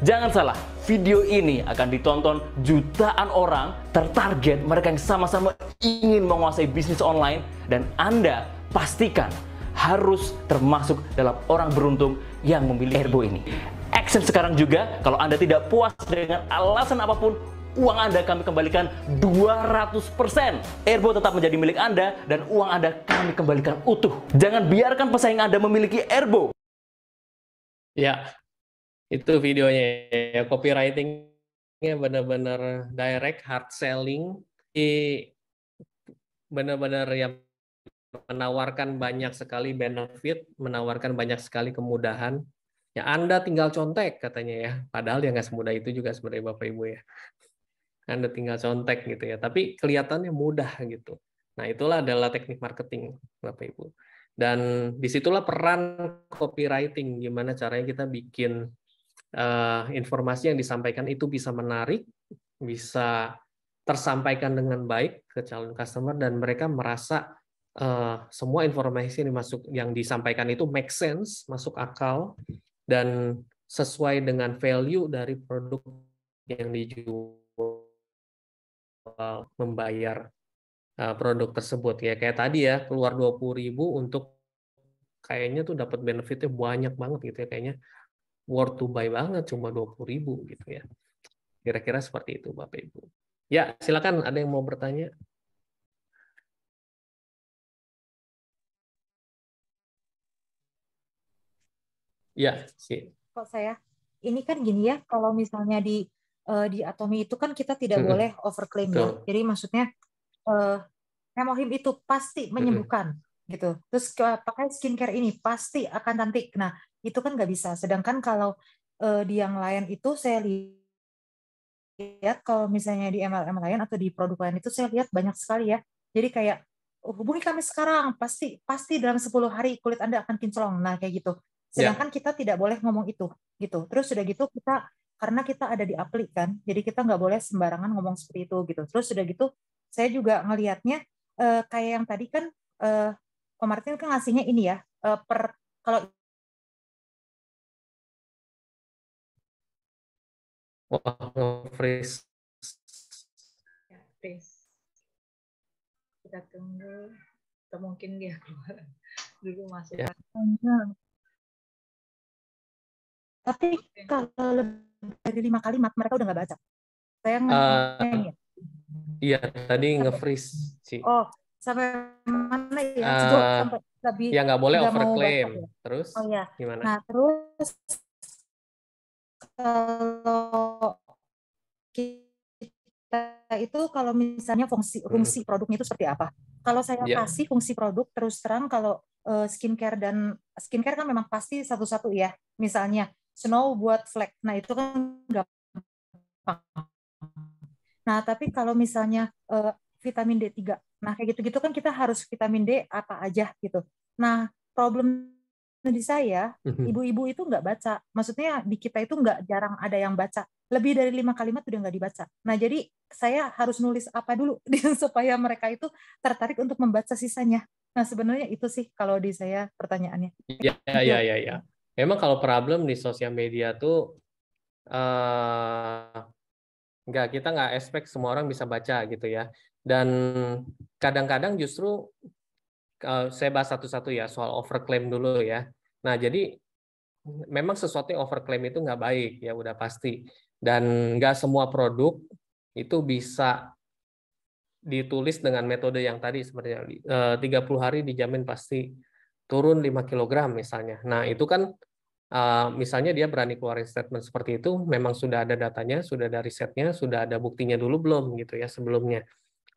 S9: jangan salah, video ini akan ditonton jutaan orang tertarget mereka yang sama-sama ingin menguasai bisnis online dan Anda pastikan harus termasuk dalam orang beruntung yang memilih Erbo ini. Action sekarang juga, kalau Anda tidak puas dengan alasan apapun, uang Anda kami kembalikan 200%. Airbo tetap menjadi milik Anda dan uang Anda kami kembalikan utuh. Jangan biarkan pesaing Anda memiliki Airbo.
S3: Ya, itu videonya ya copywritingnya benar-benar direct hard selling di benar-benar yang menawarkan banyak sekali benefit, menawarkan banyak sekali kemudahan. Ya Anda tinggal contek katanya ya. Padahal ya nggak semudah itu juga sebenarnya Bapak Ibu ya. Anda tinggal contek gitu ya. Tapi kelihatannya mudah gitu. Nah itulah adalah teknik marketing Bapak Ibu. Dan disitulah peran copywriting, gimana caranya kita bikin Eh, informasi yang disampaikan itu bisa menarik, bisa tersampaikan dengan baik ke calon customer dan mereka merasa uh, semua informasi yang masuk yang disampaikan itu make sense, masuk akal dan sesuai dengan value dari produk yang dijual membayar eh, produk tersebut ya kayak tadi ya keluar 20.000 untuk kayaknya tuh dapat benefitnya banyak banget gitu ya kayaknya worth to buy banget cuma 20.000 ribu gitu ya. Kira-kira seperti itu Bapak Ibu. Ya, silakan ada yang mau bertanya?
S6: Ya, sih.
S7: Kok saya? Ini kan gini ya, kalau misalnya di eh, di Atomi itu kan kita tidak hmm. boleh overclaim ya. Jadi maksudnya eh itu pasti menyembuhkan hmm. gitu. Terus pakai skincare ini pasti akan cantik. Nah, itu kan nggak bisa sedangkan kalau uh, di yang lain itu saya lihat kalau misalnya di MLM lain atau di produk lain itu saya lihat banyak sekali ya jadi kayak oh, hubungi kami sekarang pasti pasti dalam 10 hari kulit anda akan kinclong nah kayak gitu ya. sedangkan yeah. kita tidak boleh ngomong itu gitu terus sudah gitu kita karena kita ada di aplik kan jadi kita nggak boleh sembarangan ngomong seperti itu gitu terus sudah gitu saya juga ngelihatnya uh, kayak yang tadi kan uh, eh, Pak kan ngasihnya ini ya uh, per kalau
S2: Wah, freeze
S8: Ya, freeze. Kita tunggu. Atau mungkin dia keluar [laughs] dulu masuk. Ya.
S7: Tapi kalau lebih dari lima kalimat, mereka udah nggak baca. Saya uh, ah, ya.
S3: Iya, tadi nge-freeze. sih.
S7: Oh, sampai mana ya? Uh, sampai lebih, ya nggak boleh overclaim. Ya?
S3: Terus oh, ya. gimana? Nah,
S7: terus kalau kita itu kalau misalnya fungsi hmm. fungsi produknya itu seperti apa? Kalau saya yeah. kasih fungsi produk terus terang kalau eh, skincare dan skincare kan memang pasti satu-satu ya. Misalnya snow buat flek. Nah, itu kan gampang. Nah, tapi kalau misalnya eh, vitamin D3. Nah, kayak gitu-gitu kan kita harus vitamin D apa aja gitu. Nah, problem di saya mhm. ibu-ibu itu nggak baca maksudnya di kita itu nggak jarang ada yang baca lebih dari lima kalimat udah nggak dibaca nah jadi saya harus nulis apa dulu [laughs] supaya mereka itu tertarik untuk membaca sisanya nah sebenarnya itu sih kalau di saya pertanyaannya
S3: Iya iya iya. ya memang kalau problem di sosial media tuh uh, nggak kita nggak expect semua orang bisa baca gitu ya dan kadang-kadang justru Eh, saya bahas satu-satu ya soal overclaim dulu ya. Nah, jadi memang sesuatu yang overclaim itu nggak baik ya udah pasti dan nggak semua produk itu bisa ditulis dengan metode yang tadi sebenarnya 30 eh, hari dijamin pasti turun 5 kg misalnya. Nah, itu kan eh, misalnya dia berani keluarin statement seperti itu memang sudah ada datanya, sudah ada risetnya, sudah ada buktinya dulu belum gitu ya sebelumnya.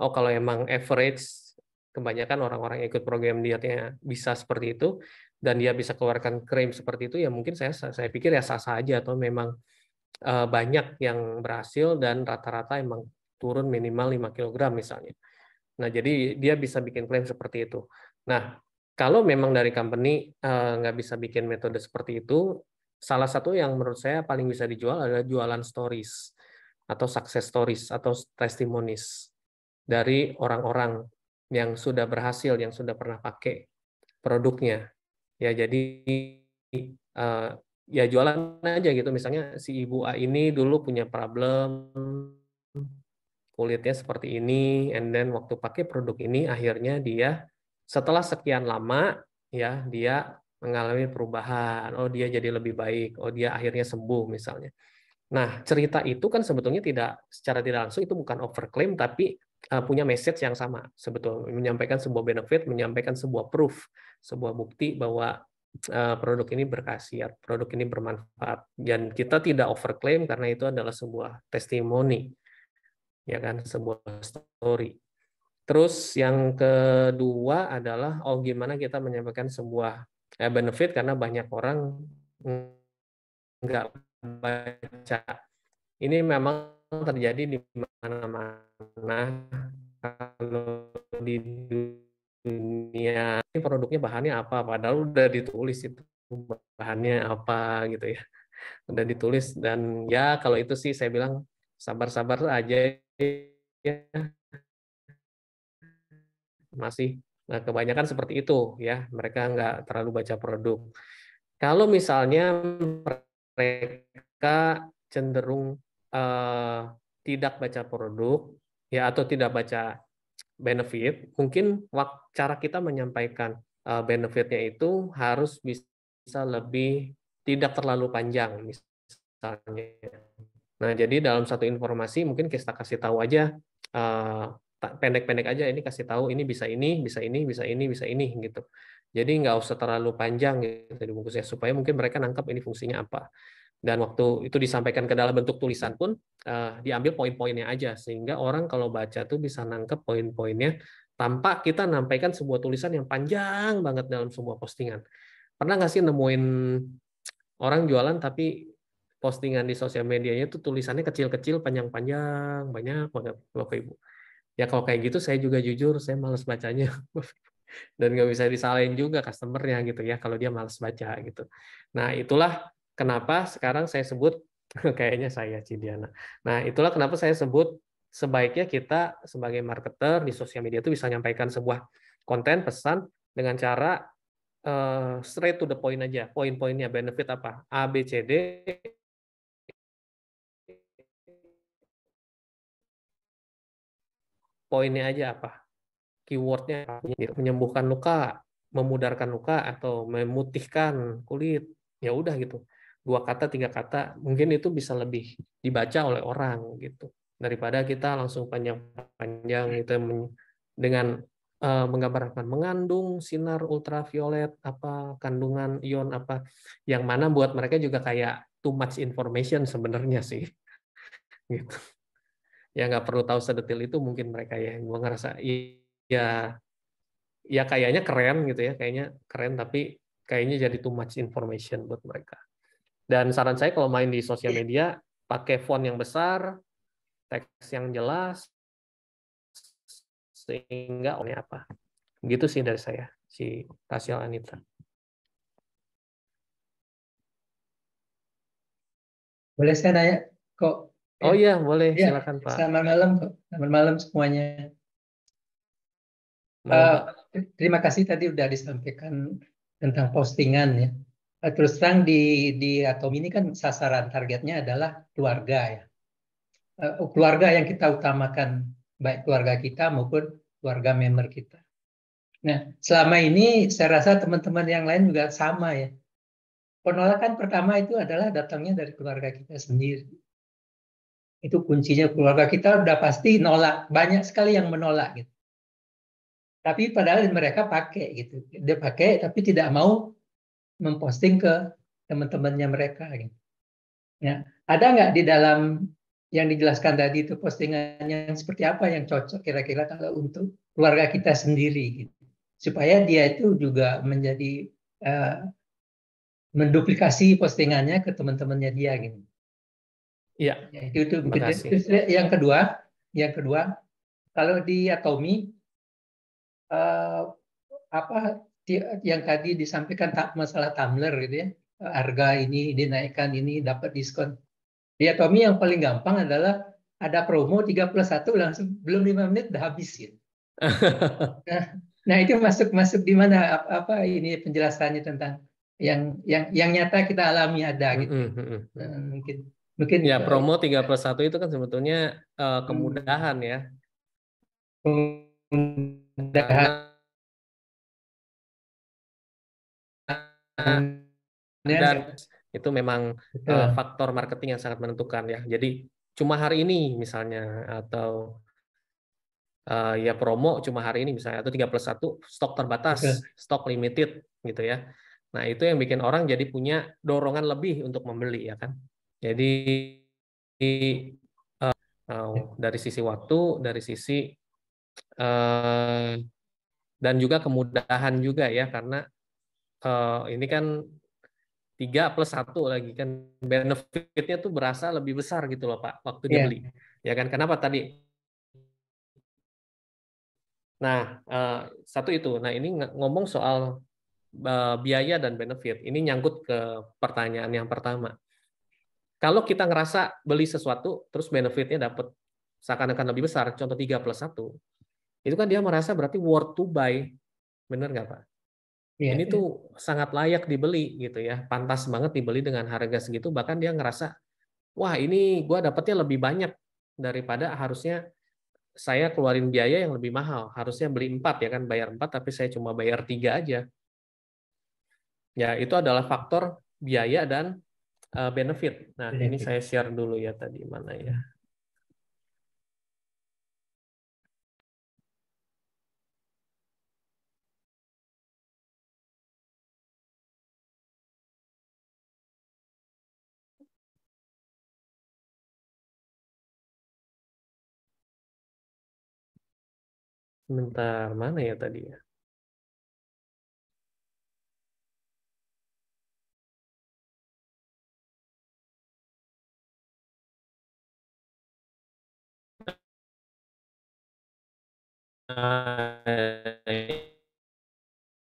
S3: Oh, kalau emang average kebanyakan orang-orang yang ikut program dietnya bisa seperti itu dan dia bisa keluarkan klaim seperti itu ya mungkin saya saya pikir ya sah-sah aja atau memang eh, banyak yang berhasil dan rata-rata emang turun minimal 5 kg misalnya. Nah, jadi dia bisa bikin klaim seperti itu. Nah, kalau memang dari company eh, nggak bisa bikin metode seperti itu, salah satu yang menurut saya paling bisa dijual adalah jualan stories atau success stories atau testimonies dari orang-orang yang sudah berhasil, yang sudah pernah pakai produknya. Ya jadi uh, ya jualan aja gitu. Misalnya si ibu A ini dulu punya problem kulitnya seperti ini, and then waktu pakai produk ini akhirnya dia setelah sekian lama ya dia mengalami perubahan. Oh dia jadi lebih baik. Oh dia akhirnya sembuh misalnya. Nah cerita itu kan sebetulnya tidak secara tidak langsung itu bukan overclaim tapi Eh, punya message yang sama sebetulnya menyampaikan sebuah benefit, menyampaikan sebuah proof, sebuah bukti bahwa eh, produk ini berkhasiat, produk ini bermanfaat dan kita tidak overclaim karena itu adalah sebuah testimoni ya kan sebuah story. Terus yang kedua adalah oh gimana kita menyampaikan sebuah eh, benefit karena banyak orang nggak baca. Ini memang terjadi di mana-mana karena kalau di dunia ini produknya bahannya apa padahal udah ditulis itu bahannya apa gitu ya udah ditulis dan ya kalau itu sih saya bilang sabar-sabar aja ya masih nah kebanyakan seperti itu ya mereka nggak terlalu baca produk kalau misalnya mereka cenderung uh, tidak baca produk ya atau tidak baca benefit, mungkin cara kita menyampaikan eh, benefitnya itu harus bisa lebih tidak terlalu panjang misalnya. Nah, jadi dalam satu informasi mungkin kita kasih tahu aja eh, pendek-pendek aja ini kasih tahu ini bisa ini, bisa ini, bisa ini, bisa ini gitu. Jadi nggak usah terlalu panjang gitu dibungkusnya supaya mungkin mereka nangkap ini fungsinya apa dan waktu itu disampaikan ke dalam bentuk tulisan pun uh, diambil poin-poinnya aja sehingga orang kalau baca tuh bisa nangkep poin-poinnya tanpa kita nampaikan sebuah tulisan yang panjang banget dalam sebuah postingan pernah nggak sih nemuin orang jualan tapi postingan di sosial medianya itu tulisannya kecil-kecil panjang-panjang banyak banget bapak ibu ya kalau kayak gitu saya juga jujur saya males bacanya [laughs] dan nggak bisa disalahin juga customernya gitu ya kalau dia males baca gitu nah itulah Kenapa sekarang saya sebut [laughs] kayaknya saya Cidiana. Nah, itulah kenapa saya sebut sebaiknya kita sebagai marketer di sosial media itu bisa menyampaikan sebuah konten pesan dengan cara uh, straight to the point aja, poin-poinnya benefit apa? A B C D poinnya aja apa keywordnya menyembuhkan luka memudarkan luka atau memutihkan kulit ya udah gitu dua kata tiga kata mungkin itu bisa lebih dibaca oleh orang gitu daripada kita langsung panjang-panjang iya. itu dengan uh, menggambarkan mengandung sinar ultraviolet apa kandungan ion apa yang mana buat mereka juga kayak too much information sebenarnya sih [laughs] gitu ya nggak perlu tahu sedetil itu mungkin mereka ya gue ngerasa ya ya kayaknya keren gitu ya kayaknya keren tapi kayaknya jadi too much information buat mereka dan saran saya kalau main di sosial iya. media, pakai font yang besar, teks yang jelas, sehingga oleh apa. Gitu sih dari saya, si Tasya Anita.
S10: Boleh saya nanya kok? Oh iya, boleh. Ya, Silakan Pak. Selamat malam, kok. Selamat malam semuanya. Malam, Uh, terima kasih tadi sudah disampaikan tentang postingan ya. Eh, terus terang di di atom ini kan sasaran targetnya adalah keluarga ya. Eh, oh, keluarga yang kita utamakan baik keluarga kita maupun keluarga member kita. Nah, selama ini saya rasa teman-teman yang lain juga sama ya. Penolakan pertama itu adalah datangnya dari keluarga kita sendiri. Itu kuncinya keluarga kita udah pasti nolak. Banyak sekali yang menolak gitu. Tapi padahal mereka pakai gitu. Dia pakai tapi tidak mau memposting ke teman-temannya mereka. Gitu. Ya, ada nggak di dalam yang dijelaskan tadi itu postingan yang seperti apa yang cocok kira-kira kalau untuk keluarga kita sendiri gitu. supaya dia itu juga menjadi uh, menduplikasi postingannya ke teman-temannya dia gitu. Iya. Ya, itu itu, itu yang kedua, yang kedua kalau di Atomi uh, apa yang tadi disampaikan tak masalah tumbler gitu ya harga ini dinaikkan ini dapat diskon ya Tommy yang paling gampang adalah ada promo 3 plus 1 langsung belum 5 menit udah habisin gitu. [laughs] nah, nah itu masuk masuk di mana apa, apa ini penjelasannya tentang yang yang yang nyata kita alami ada gitu. Mm -hmm. nah, mungkin
S3: mungkin ya eh, promo 3 eh, plus 1 itu kan sebetulnya uh, kemudahan ya. Hmm. Kemudahan dan itu memang eh, faktor marketing yang sangat menentukan ya. Jadi cuma hari ini misalnya atau eh, ya promo cuma hari ini misalnya atau 3 plus 1 stok terbatas, stok limited gitu ya. Nah, itu yang bikin orang jadi punya dorongan lebih untuk membeli ya kan. Jadi uh, uh, dari sisi waktu, dari sisi uh, dan juga kemudahan juga ya karena uh, ini kan tiga plus satu lagi kan benefitnya tuh berasa lebih besar gitu loh pak waktu yeah. dibeli ya kan kenapa tadi nah uh, satu itu nah ini ngomong soal uh, biaya dan benefit ini nyangkut ke pertanyaan yang pertama kalau kita ngerasa beli sesuatu terus benefitnya dapat seakan-akan lebih besar contoh tiga plus satu itu kan dia merasa berarti worth to buy benar nggak pak Yeah, ini yeah. tuh sangat layak dibeli gitu ya, pantas banget dibeli dengan harga segitu. Bahkan dia ngerasa, wah ini gue dapetnya lebih banyak daripada harusnya saya keluarin biaya yang lebih mahal. Harusnya beli 4 ya kan, bayar 4 tapi saya cuma bayar 3 aja. Ya, itu adalah faktor biaya dan eh, benefit. Nah, benefit. ini saya share dulu ya tadi mana ya.
S2: minta mana ya tadi ya? Nah,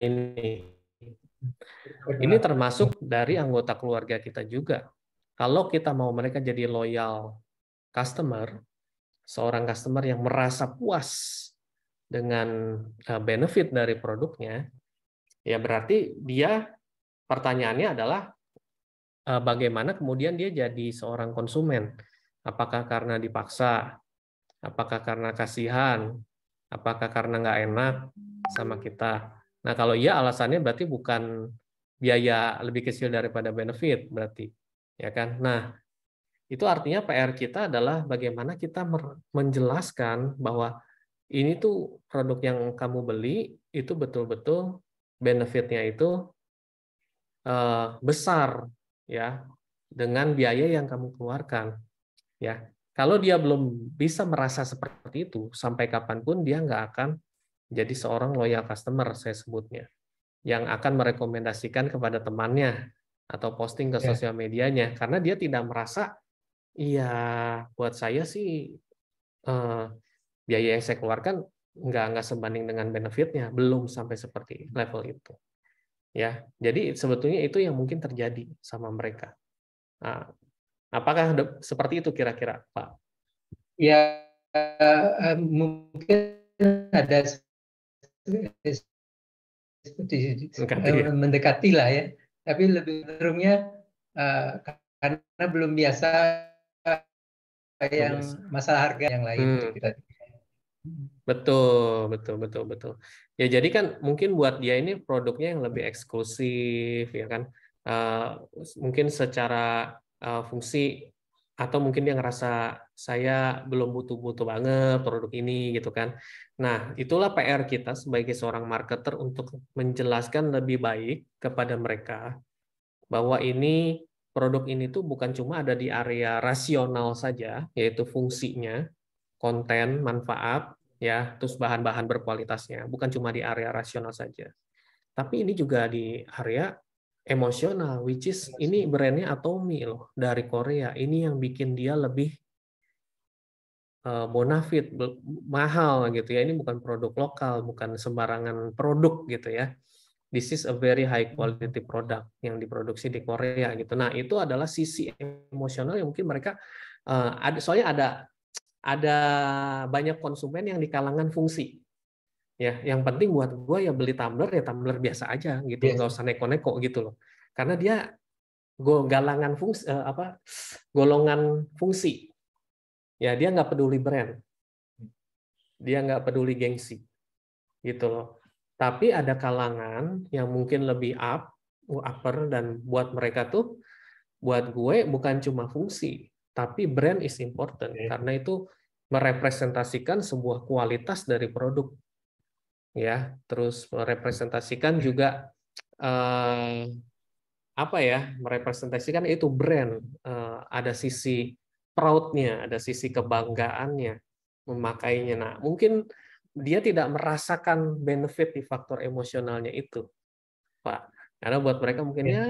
S3: ini ini termasuk dari anggota keluarga kita juga. Kalau kita mau mereka jadi loyal customer, seorang customer yang merasa puas dengan eh, benefit dari produknya, ya berarti dia pertanyaannya adalah eh, bagaimana kemudian dia jadi seorang konsumen? Apakah karena dipaksa? Apakah karena kasihan? Apakah karena nggak enak sama kita? Nah kalau iya alasannya berarti bukan biaya lebih kecil daripada benefit berarti, ya kan? Nah itu artinya PR kita adalah bagaimana kita menjelaskan bahwa ini tuh produk yang kamu beli itu betul-betul benefitnya itu eh, besar ya dengan biaya yang kamu keluarkan ya kalau dia belum bisa merasa seperti itu sampai kapanpun dia nggak akan jadi seorang loyal customer saya sebutnya yang akan merekomendasikan kepada temannya atau posting ke sosial medianya karena dia tidak merasa iya buat saya sih eh, biaya yang saya keluarkan nggak nggak sebanding dengan benefitnya belum sampai seperti level itu ya jadi sebetulnya itu yang mungkin terjadi sama mereka nah, apakah seperti itu kira-kira pak
S10: ya eh, mungkin ada seperti eh, iya. mendekati, ya. lah ya tapi lebih cenderungnya eh, karena belum biasa yang masalah harga yang lain hmm. Gitu
S3: Betul, betul, betul, betul. Ya jadi kan mungkin buat dia ini produknya yang lebih eksklusif, ya kan. Uh, mungkin secara uh, fungsi atau mungkin dia ngerasa saya belum butuh-butuh banget produk ini gitu kan. Nah itulah PR kita sebagai seorang marketer untuk menjelaskan lebih baik kepada mereka bahwa ini produk ini tuh bukan cuma ada di area rasional saja yaitu fungsinya, konten, manfaat, ya, terus bahan-bahan berkualitasnya, bukan cuma di area rasional saja. Tapi ini juga di area emosional, which is ini brandnya Atomi loh dari Korea. Ini yang bikin dia lebih eh, bonafit, mahal gitu ya. Ini bukan produk lokal, bukan sembarangan produk gitu ya. This is a very high quality product yang diproduksi di Korea gitu. Nah itu adalah sisi emosional yang mungkin mereka eh, ada soalnya ada ada banyak konsumen yang di kalangan fungsi. Ya, yang penting buat gue ya beli tumbler ya tumbler biasa aja gitu, iya. nggak yeah. usah neko-neko gitu loh. Karena dia galangan fungsi eh, apa golongan fungsi. Ya, dia nggak peduli brand. Dia nggak peduli gengsi. Gitu loh. Tapi ada kalangan yang mungkin lebih up, upper dan buat mereka tuh buat gue bukan cuma fungsi, tapi brand is important yeah. karena itu merepresentasikan sebuah kualitas dari produk ya terus merepresentasikan juga eh, apa ya merepresentasikan itu brand eh, ada sisi proudnya ada sisi kebanggaannya memakainya nah mungkin dia tidak merasakan benefit di faktor emosionalnya itu pak karena buat mereka mungkin iya. ya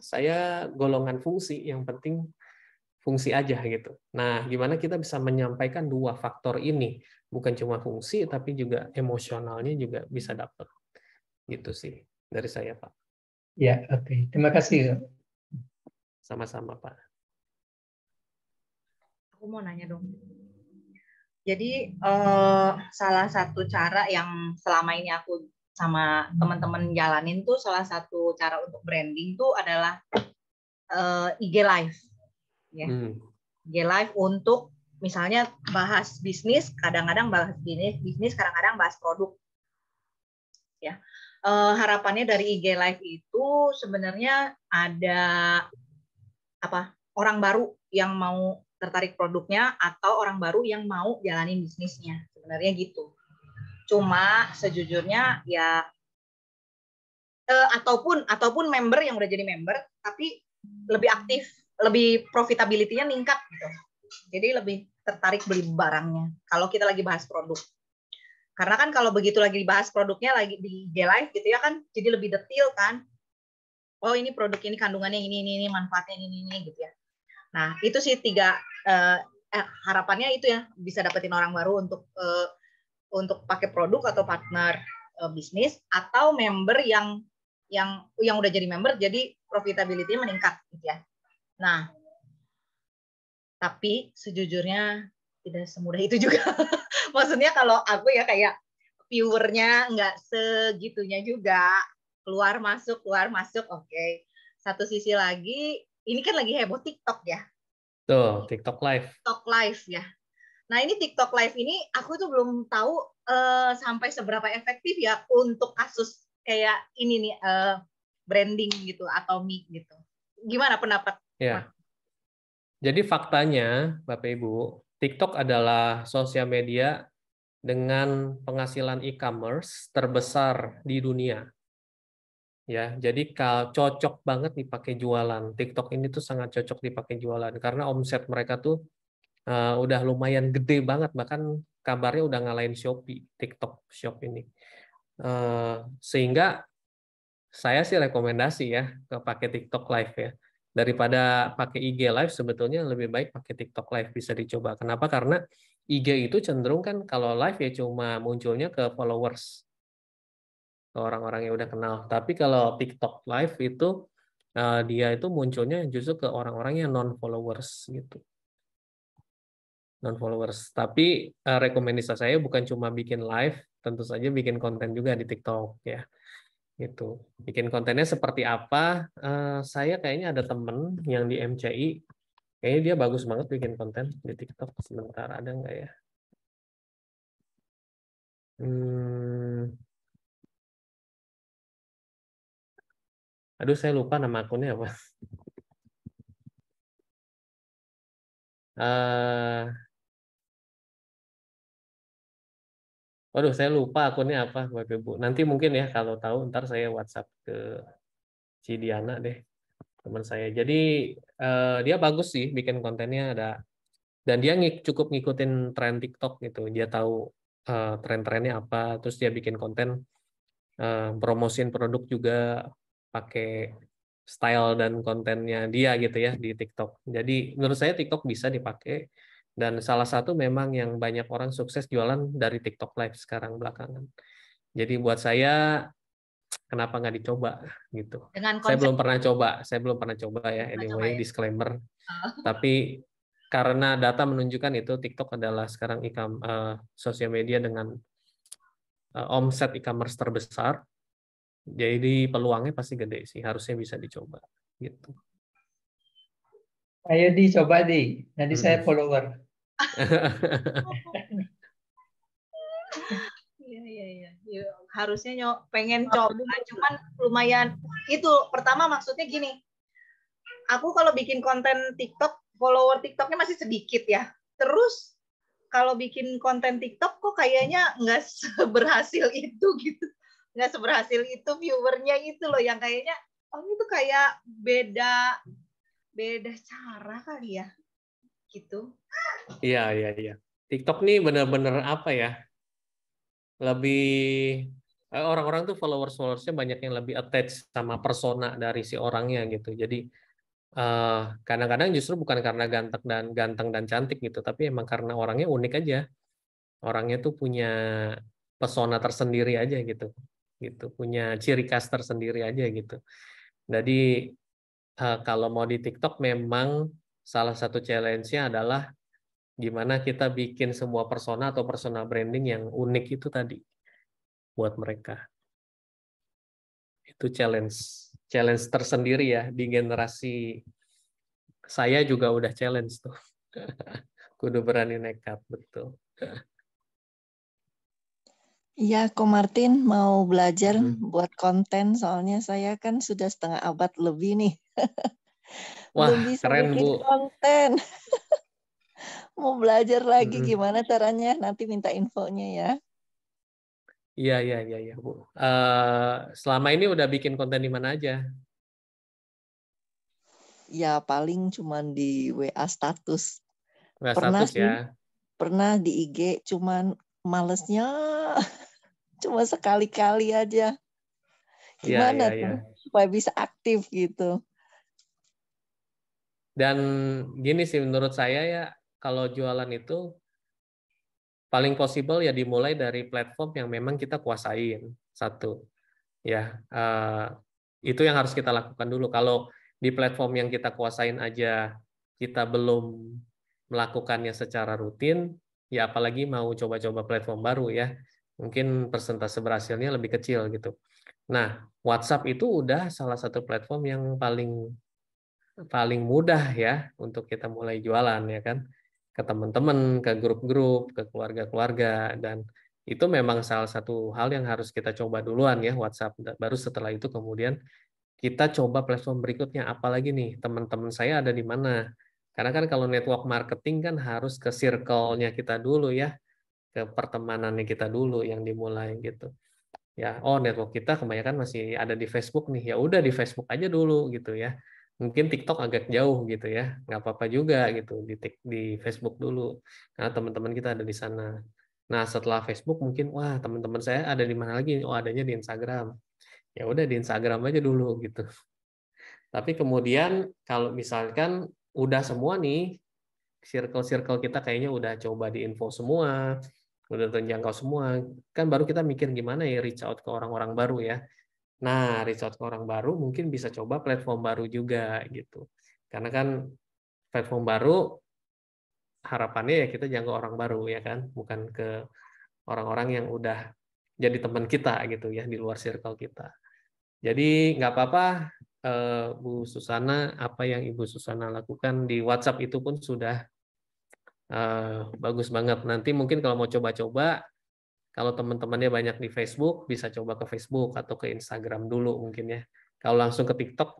S3: saya golongan fungsi yang penting fungsi aja gitu. Nah, gimana kita bisa menyampaikan dua faktor ini, bukan cuma fungsi tapi juga emosionalnya juga bisa dapat. Gitu sih dari saya, Pak.
S10: Ya, oke. Okay. Terima kasih.
S3: Sama-sama, Pak.
S1: Aku mau nanya dong. Jadi eh, salah satu cara yang selama ini aku sama teman-teman jalanin tuh salah satu cara untuk branding tuh adalah eh, IG live ya. Hmm. IG live untuk misalnya bahas bisnis, kadang-kadang bahas bisnis, bisnis kadang-kadang bahas produk. Ya. Uh, harapannya dari IG live itu sebenarnya ada apa? orang baru yang mau tertarik produknya atau orang baru yang mau jalanin bisnisnya. Sebenarnya gitu. Cuma sejujurnya ya uh, ataupun ataupun member yang udah jadi member tapi lebih aktif lebih profitability-nya meningkat gitu. Jadi lebih tertarik beli barangnya kalau kita lagi bahas produk. Karena kan kalau begitu lagi dibahas produknya lagi di IG live gitu ya kan jadi lebih detail kan. Oh ini produk ini kandungannya ini ini ini manfaatnya ini ini, ini gitu ya. Nah, itu sih tiga eh, eh harapannya itu ya bisa dapetin orang baru untuk eh, untuk pakai produk atau partner eh, bisnis atau member yang yang yang udah jadi member jadi profitability meningkat gitu ya Nah, tapi sejujurnya tidak semudah itu juga. [laughs] Maksudnya kalau aku ya kayak viewernya nggak segitunya juga. Keluar masuk, keluar masuk, oke. Okay. Satu sisi lagi, ini kan lagi heboh TikTok ya.
S3: Tuh, TikTok live.
S1: TikTok live ya. Nah ini TikTok live ini aku tuh belum tahu uh, sampai seberapa efektif ya untuk kasus kayak ini nih uh, branding gitu atau mic gitu. Gimana pendapat
S3: Ya. Jadi faktanya, Bapak Ibu, TikTok adalah sosial media dengan penghasilan e-commerce terbesar di dunia. Ya, jadi kalau cocok banget dipakai jualan. TikTok ini tuh sangat cocok dipakai jualan karena omset mereka tuh uh, udah lumayan gede banget bahkan kabarnya udah ngalahin Shopee, TikTok Shop ini. Uh, sehingga saya sih rekomendasi ya ke pakai TikTok Live ya daripada pakai IG live sebetulnya lebih baik pakai TikTok live bisa dicoba. Kenapa? Karena IG itu cenderung kan kalau live ya cuma munculnya ke followers ke orang-orang yang udah kenal. Tapi kalau TikTok live itu eh, dia itu munculnya justru ke orang-orang yang non followers gitu. Non followers. Tapi eh, rekomendasi saya bukan cuma bikin live, tentu saja bikin konten juga di TikTok ya gitu bikin kontennya seperti apa uh, saya kayaknya ada temen yang di MCI kayaknya dia bagus banget bikin konten di TikTok sebentar ada nggak ya
S6: hmm.
S2: aduh saya lupa nama akunnya apa uh, Waduh, saya lupa akunnya apa, Bapak Ibu. Nanti
S3: mungkin ya kalau tahu ntar saya WhatsApp ke Cidiana deh, teman saya. Jadi eh, dia bagus sih bikin kontennya ada dan dia cukup ngikutin tren TikTok gitu. Dia tahu eh, tren-trennya apa, terus dia bikin konten eh, promosiin produk juga pakai style dan kontennya dia gitu ya di TikTok. Jadi menurut saya TikTok bisa dipakai dan salah satu memang yang banyak orang sukses jualan dari TikTok Live sekarang belakangan. Jadi buat saya kenapa nggak dicoba gitu.
S8: Dengan Saya belum pernah
S3: coba, saya belum pernah coba ya anyway coba ya. disclaimer. Oh. [laughs] Tapi karena data menunjukkan itu TikTok adalah sekarang ikam uh, e, sosial media dengan uh, omset e-commerce terbesar. Jadi peluangnya pasti gede sih, harusnya bisa dicoba gitu.
S10: Ayo dicoba di. Nanti hmm. saya follower.
S1: Iya, iya iya iya. harusnya nyok pengen coba cuman lumayan itu pertama maksudnya gini. Aku kalau bikin konten TikTok follower TikToknya masih sedikit ya. Terus kalau bikin konten TikTok kok kayaknya nggak [laughs] seberhasil itu gitu. Nggak seberhasil itu viewernya itu loh yang kayaknya oh itu kayak beda beda cara kali ya gitu.
S9: Iya, iya, iya.
S3: TikTok nih bener-bener apa ya? Lebih eh, orang-orang tuh followers followersnya banyak yang lebih attach sama persona dari si orangnya gitu. Jadi eh, kadang-kadang uh, justru bukan karena ganteng dan ganteng dan cantik gitu, tapi emang karena orangnya unik aja. Orangnya tuh punya pesona tersendiri aja gitu, gitu punya ciri khas tersendiri aja gitu. Jadi uh, kalau mau di TikTok memang salah satu challenge-nya adalah gimana kita bikin semua persona atau personal branding yang unik itu tadi buat mereka. Itu challenge challenge tersendiri ya di generasi saya juga udah challenge tuh. [laughs] Kudu berani nekat, betul.
S4: Iya, Ko Martin mau belajar hmm. buat konten soalnya saya kan sudah setengah abad lebih nih. [laughs] Wah, belum bisa keren bikin Bu. Konten. [laughs] Mau belajar lagi hmm. gimana caranya? Nanti minta infonya ya.
S3: Iya, iya, iya, ya, Bu. Uh, selama ini udah bikin konten di mana aja?
S4: Ya paling cuman di WA status.
S3: WA pernah status ya.
S4: Pernah di IG cuman malesnya [laughs] cuma sekali-kali aja. Iya, gimana ya, ya, ya. tuh iya. supaya bisa aktif gitu?
S3: Dan gini sih menurut saya ya kalau jualan itu paling possible ya dimulai dari platform yang memang kita kuasain satu ya uh, itu yang harus kita lakukan dulu. Kalau di platform yang kita kuasain aja kita belum melakukannya secara rutin, ya apalagi mau coba-coba platform baru ya. Mungkin persentase berhasilnya lebih kecil gitu. Nah, WhatsApp itu udah salah satu platform yang paling paling mudah ya untuk kita mulai jualan ya kan ke teman-teman, ke grup-grup, ke keluarga-keluarga dan itu memang salah satu hal yang harus kita coba duluan ya WhatsApp. Baru setelah itu kemudian kita coba platform berikutnya apalagi nih teman-teman saya ada di mana. Karena kan kalau network marketing kan harus ke circle-nya kita dulu ya, ke pertemanannya kita dulu yang dimulai gitu. Ya, oh network kita kebanyakan masih ada di Facebook nih. Ya udah di Facebook aja dulu gitu ya mungkin TikTok agak jauh gitu ya nggak apa-apa juga gitu di di Facebook dulu karena teman-teman kita ada di sana nah setelah Facebook mungkin wah teman-teman saya ada di mana lagi oh adanya di Instagram ya udah di Instagram aja dulu gitu tapi kemudian kalau misalkan udah semua nih circle-circle kita kayaknya udah coba di info semua udah terjangkau semua kan baru kita mikir gimana ya reach out ke orang-orang baru ya Nah, reach out ke orang baru mungkin bisa coba platform baru juga gitu. Karena kan platform baru harapannya ya kita jangkau orang baru ya kan, bukan ke orang-orang yang udah jadi teman kita gitu ya di luar circle kita. Jadi nggak apa-apa eh, Bu Susana, apa yang Ibu Susana lakukan di WhatsApp itu pun sudah eh, bagus banget. Nanti mungkin kalau mau coba-coba kalau teman-temannya banyak di Facebook, bisa coba ke Facebook atau ke Instagram dulu mungkin ya. Kalau langsung ke TikTok,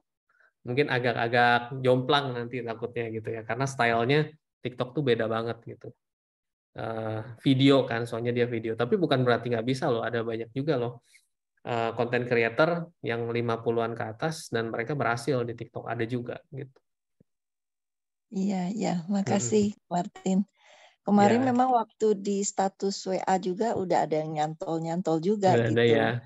S3: mungkin agak-agak jomplang nanti takutnya gitu ya. Karena stylenya TikTok tuh beda banget gitu. Eh, video kan, soalnya dia video. Tapi bukan berarti nggak bisa loh, ada banyak juga loh konten eh, uh, creator yang 50-an ke atas dan mereka berhasil di TikTok ada juga gitu.
S4: Iya, iya. makasih hmm. Martin. Kemarin ya. memang waktu di status WA juga udah ada yang nyantol-nyantol juga udah gitu. ya.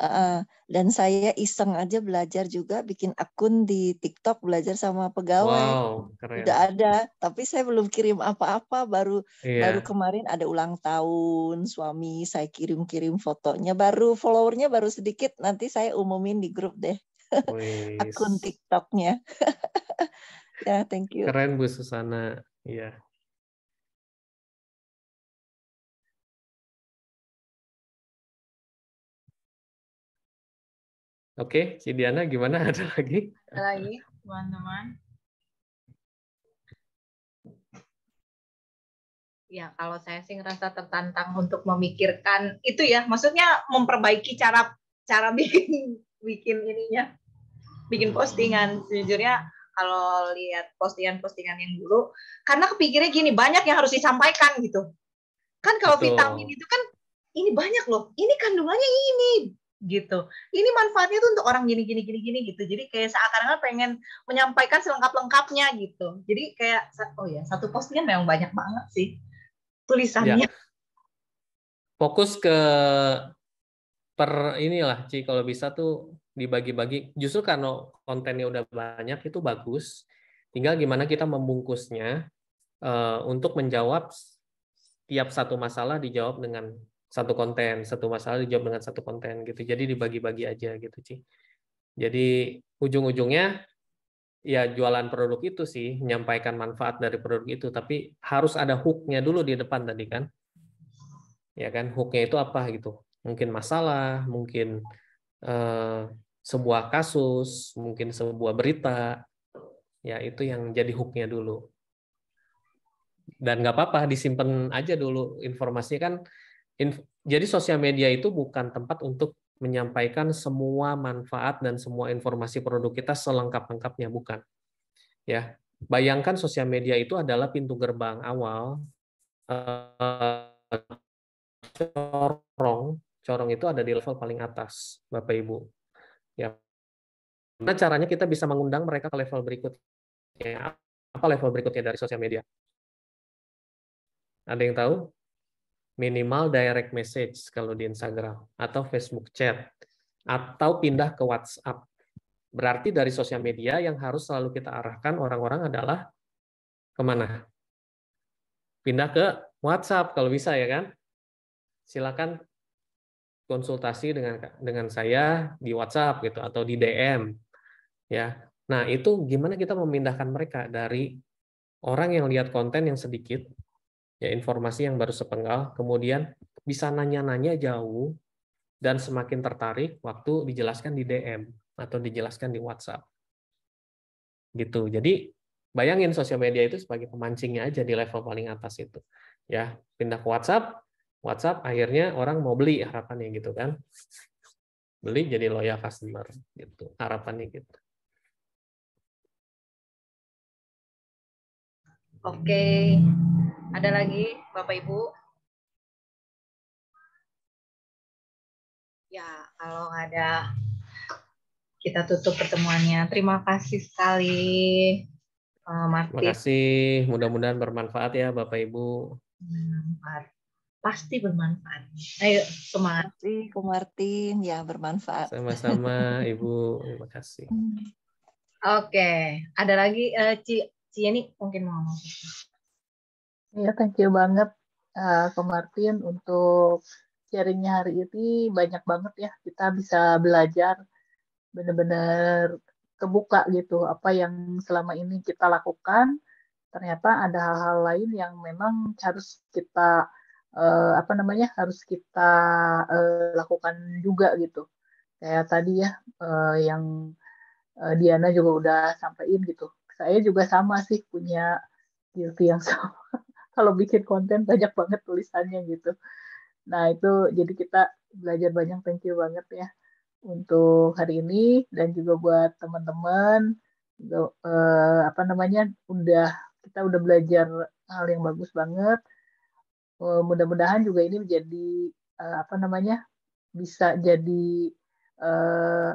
S4: Uh, dan saya iseng aja belajar juga bikin akun di TikTok belajar sama pegawai. Wow, keren. Udah ada, tapi saya belum kirim apa-apa baru ya. baru kemarin ada ulang tahun suami, saya kirim-kirim fotonya baru followernya baru sedikit nanti saya umumin di grup deh. [laughs] akun TikToknya. [laughs] ya, thank you.
S3: Keren Bu Susana. Iya. Yeah.
S2: Oke, okay, si Diana gimana? [laughs] Ada lagi? Ada lagi, teman-teman.
S1: Ya, kalau saya sih ngerasa tertantang untuk memikirkan itu ya, maksudnya memperbaiki cara cara [laughs] bikin bikin ininya, bikin postingan. Sejujurnya kalau lihat postingan-postingan yang dulu, karena kepikirnya gini banyak yang harus disampaikan gitu. Kan kalau Betul. vitamin itu kan ini banyak loh, ini kandungannya ini, gitu. Ini manfaatnya tuh untuk orang gini gini gini gini gitu. Jadi kayak seakan-akan pengen menyampaikan selengkap-lengkapnya gitu. Jadi kayak oh ya, satu postingan memang banyak banget sih tulisannya. Ya.
S3: Fokus ke per inilah Ci kalau bisa tuh dibagi-bagi. Justru karena kontennya udah banyak itu bagus. Tinggal gimana kita membungkusnya uh, untuk menjawab tiap satu masalah dijawab dengan satu konten, satu masalah dijawab dengan satu konten gitu. Jadi dibagi-bagi aja gitu, Ci. Jadi ujung-ujungnya ya jualan produk itu sih, menyampaikan manfaat dari produk itu, tapi harus ada hooknya dulu di depan tadi kan. Ya kan, hooknya itu apa gitu. Mungkin masalah, mungkin eh, sebuah kasus, mungkin sebuah berita. Ya itu yang jadi hooknya dulu. Dan nggak apa-apa, disimpan aja dulu informasinya kan jadi sosial media itu bukan tempat untuk menyampaikan semua manfaat dan semua informasi produk kita selengkap-lengkapnya bukan. Ya, bayangkan sosial media itu adalah pintu gerbang awal eh, corong, corong itu ada di level paling atas, Bapak Ibu. Ya. Nah, caranya kita bisa mengundang mereka ke level berikutnya. Apa level berikutnya dari sosial media? Ada yang tahu? minimal direct message kalau di Instagram atau Facebook chat atau pindah ke WhatsApp. Berarti dari sosial media yang harus selalu kita arahkan orang-orang adalah kemana? Pindah ke WhatsApp kalau bisa ya kan? Silakan konsultasi dengan dengan saya di WhatsApp gitu atau di DM ya. Nah, itu gimana kita memindahkan mereka dari orang yang lihat konten yang sedikit ya informasi yang baru sepenggal, kemudian bisa nanya-nanya jauh dan semakin tertarik waktu dijelaskan di DM atau dijelaskan di WhatsApp. Gitu. Jadi bayangin sosial media itu sebagai pemancingnya aja di level paling atas itu. Ya, pindah ke WhatsApp, WhatsApp akhirnya orang mau beli harapannya gitu kan. Beli jadi loyal customer gitu. Harapannya gitu.
S2: Oke. Ada lagi Bapak Ibu? Ya, kalau
S1: ada kita tutup pertemuannya. Terima kasih sekali uh, Martin. Terima
S3: kasih. Mudah-mudahan bermanfaat ya Bapak Ibu.
S4: Bermanfaat. Pasti bermanfaat. Ayo semangat. Terima Martin. Ya bermanfaat.
S1: Sama-sama
S3: Ibu. Terima kasih.
S4: Oke, okay. ada
S1: lagi uh, Ci si nih mungkin mau ngomong.
S8: Ya, thank you banget uh, eh, ke Martin untuk sharingnya hari ini banyak banget ya kita bisa belajar benar-benar kebuka gitu apa yang selama ini kita lakukan ternyata ada hal-hal lain yang memang harus kita eh, apa namanya harus kita eh, lakukan juga gitu kayak tadi ya eh, yang eh, Diana juga udah sampaikan gitu saya juga sama sih punya guilty yang sama. [laughs] Kalau bikin konten banyak banget tulisannya gitu. Nah itu jadi kita belajar banyak thank you banget ya untuk hari ini dan juga buat teman-teman eh, apa namanya udah kita udah belajar hal yang bagus banget. Eh, mudah-mudahan juga ini menjadi eh, apa namanya bisa jadi eh,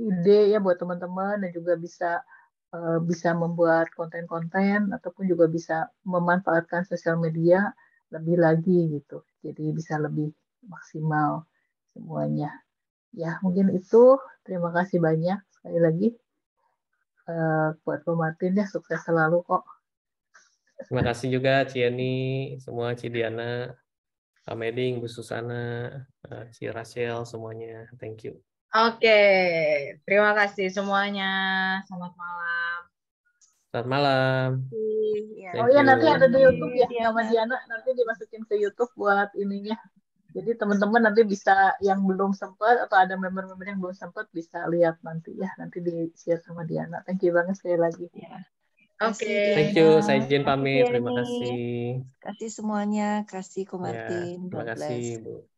S8: ide ya buat teman-teman dan juga bisa Eh, bisa membuat konten-konten ataupun juga bisa memanfaatkan sosial media lebih lagi gitu. Jadi bisa lebih maksimal semuanya. Ya, mungkin itu. Terima kasih banyak sekali lagi uh, buat Martin ya sukses selalu kok.
S3: Terima kasih juga Ciani, semua Cidiana, Kak Meding, Bu Susana, uh, Ci Rachel semuanya. Thank you.
S1: Oke, terima kasih semuanya. Selamat malam.
S3: Selamat malam. Iya. Oh iya nanti ada di YouTube
S8: ya iya, sama Diana nanti dimasukin ke YouTube buat ininya. Jadi teman-teman nanti bisa yang belum sempat atau ada member-member yang belum sempat bisa lihat nanti ya nanti di share sama Diana. Thank you banget sekali lagi. Ya.
S4: Oke. Okay. Thank you. Saya izin pamit. Terima kasih. Terima kasih semuanya. Kasih Komartin. Ya, terima kasih
S2: Bu.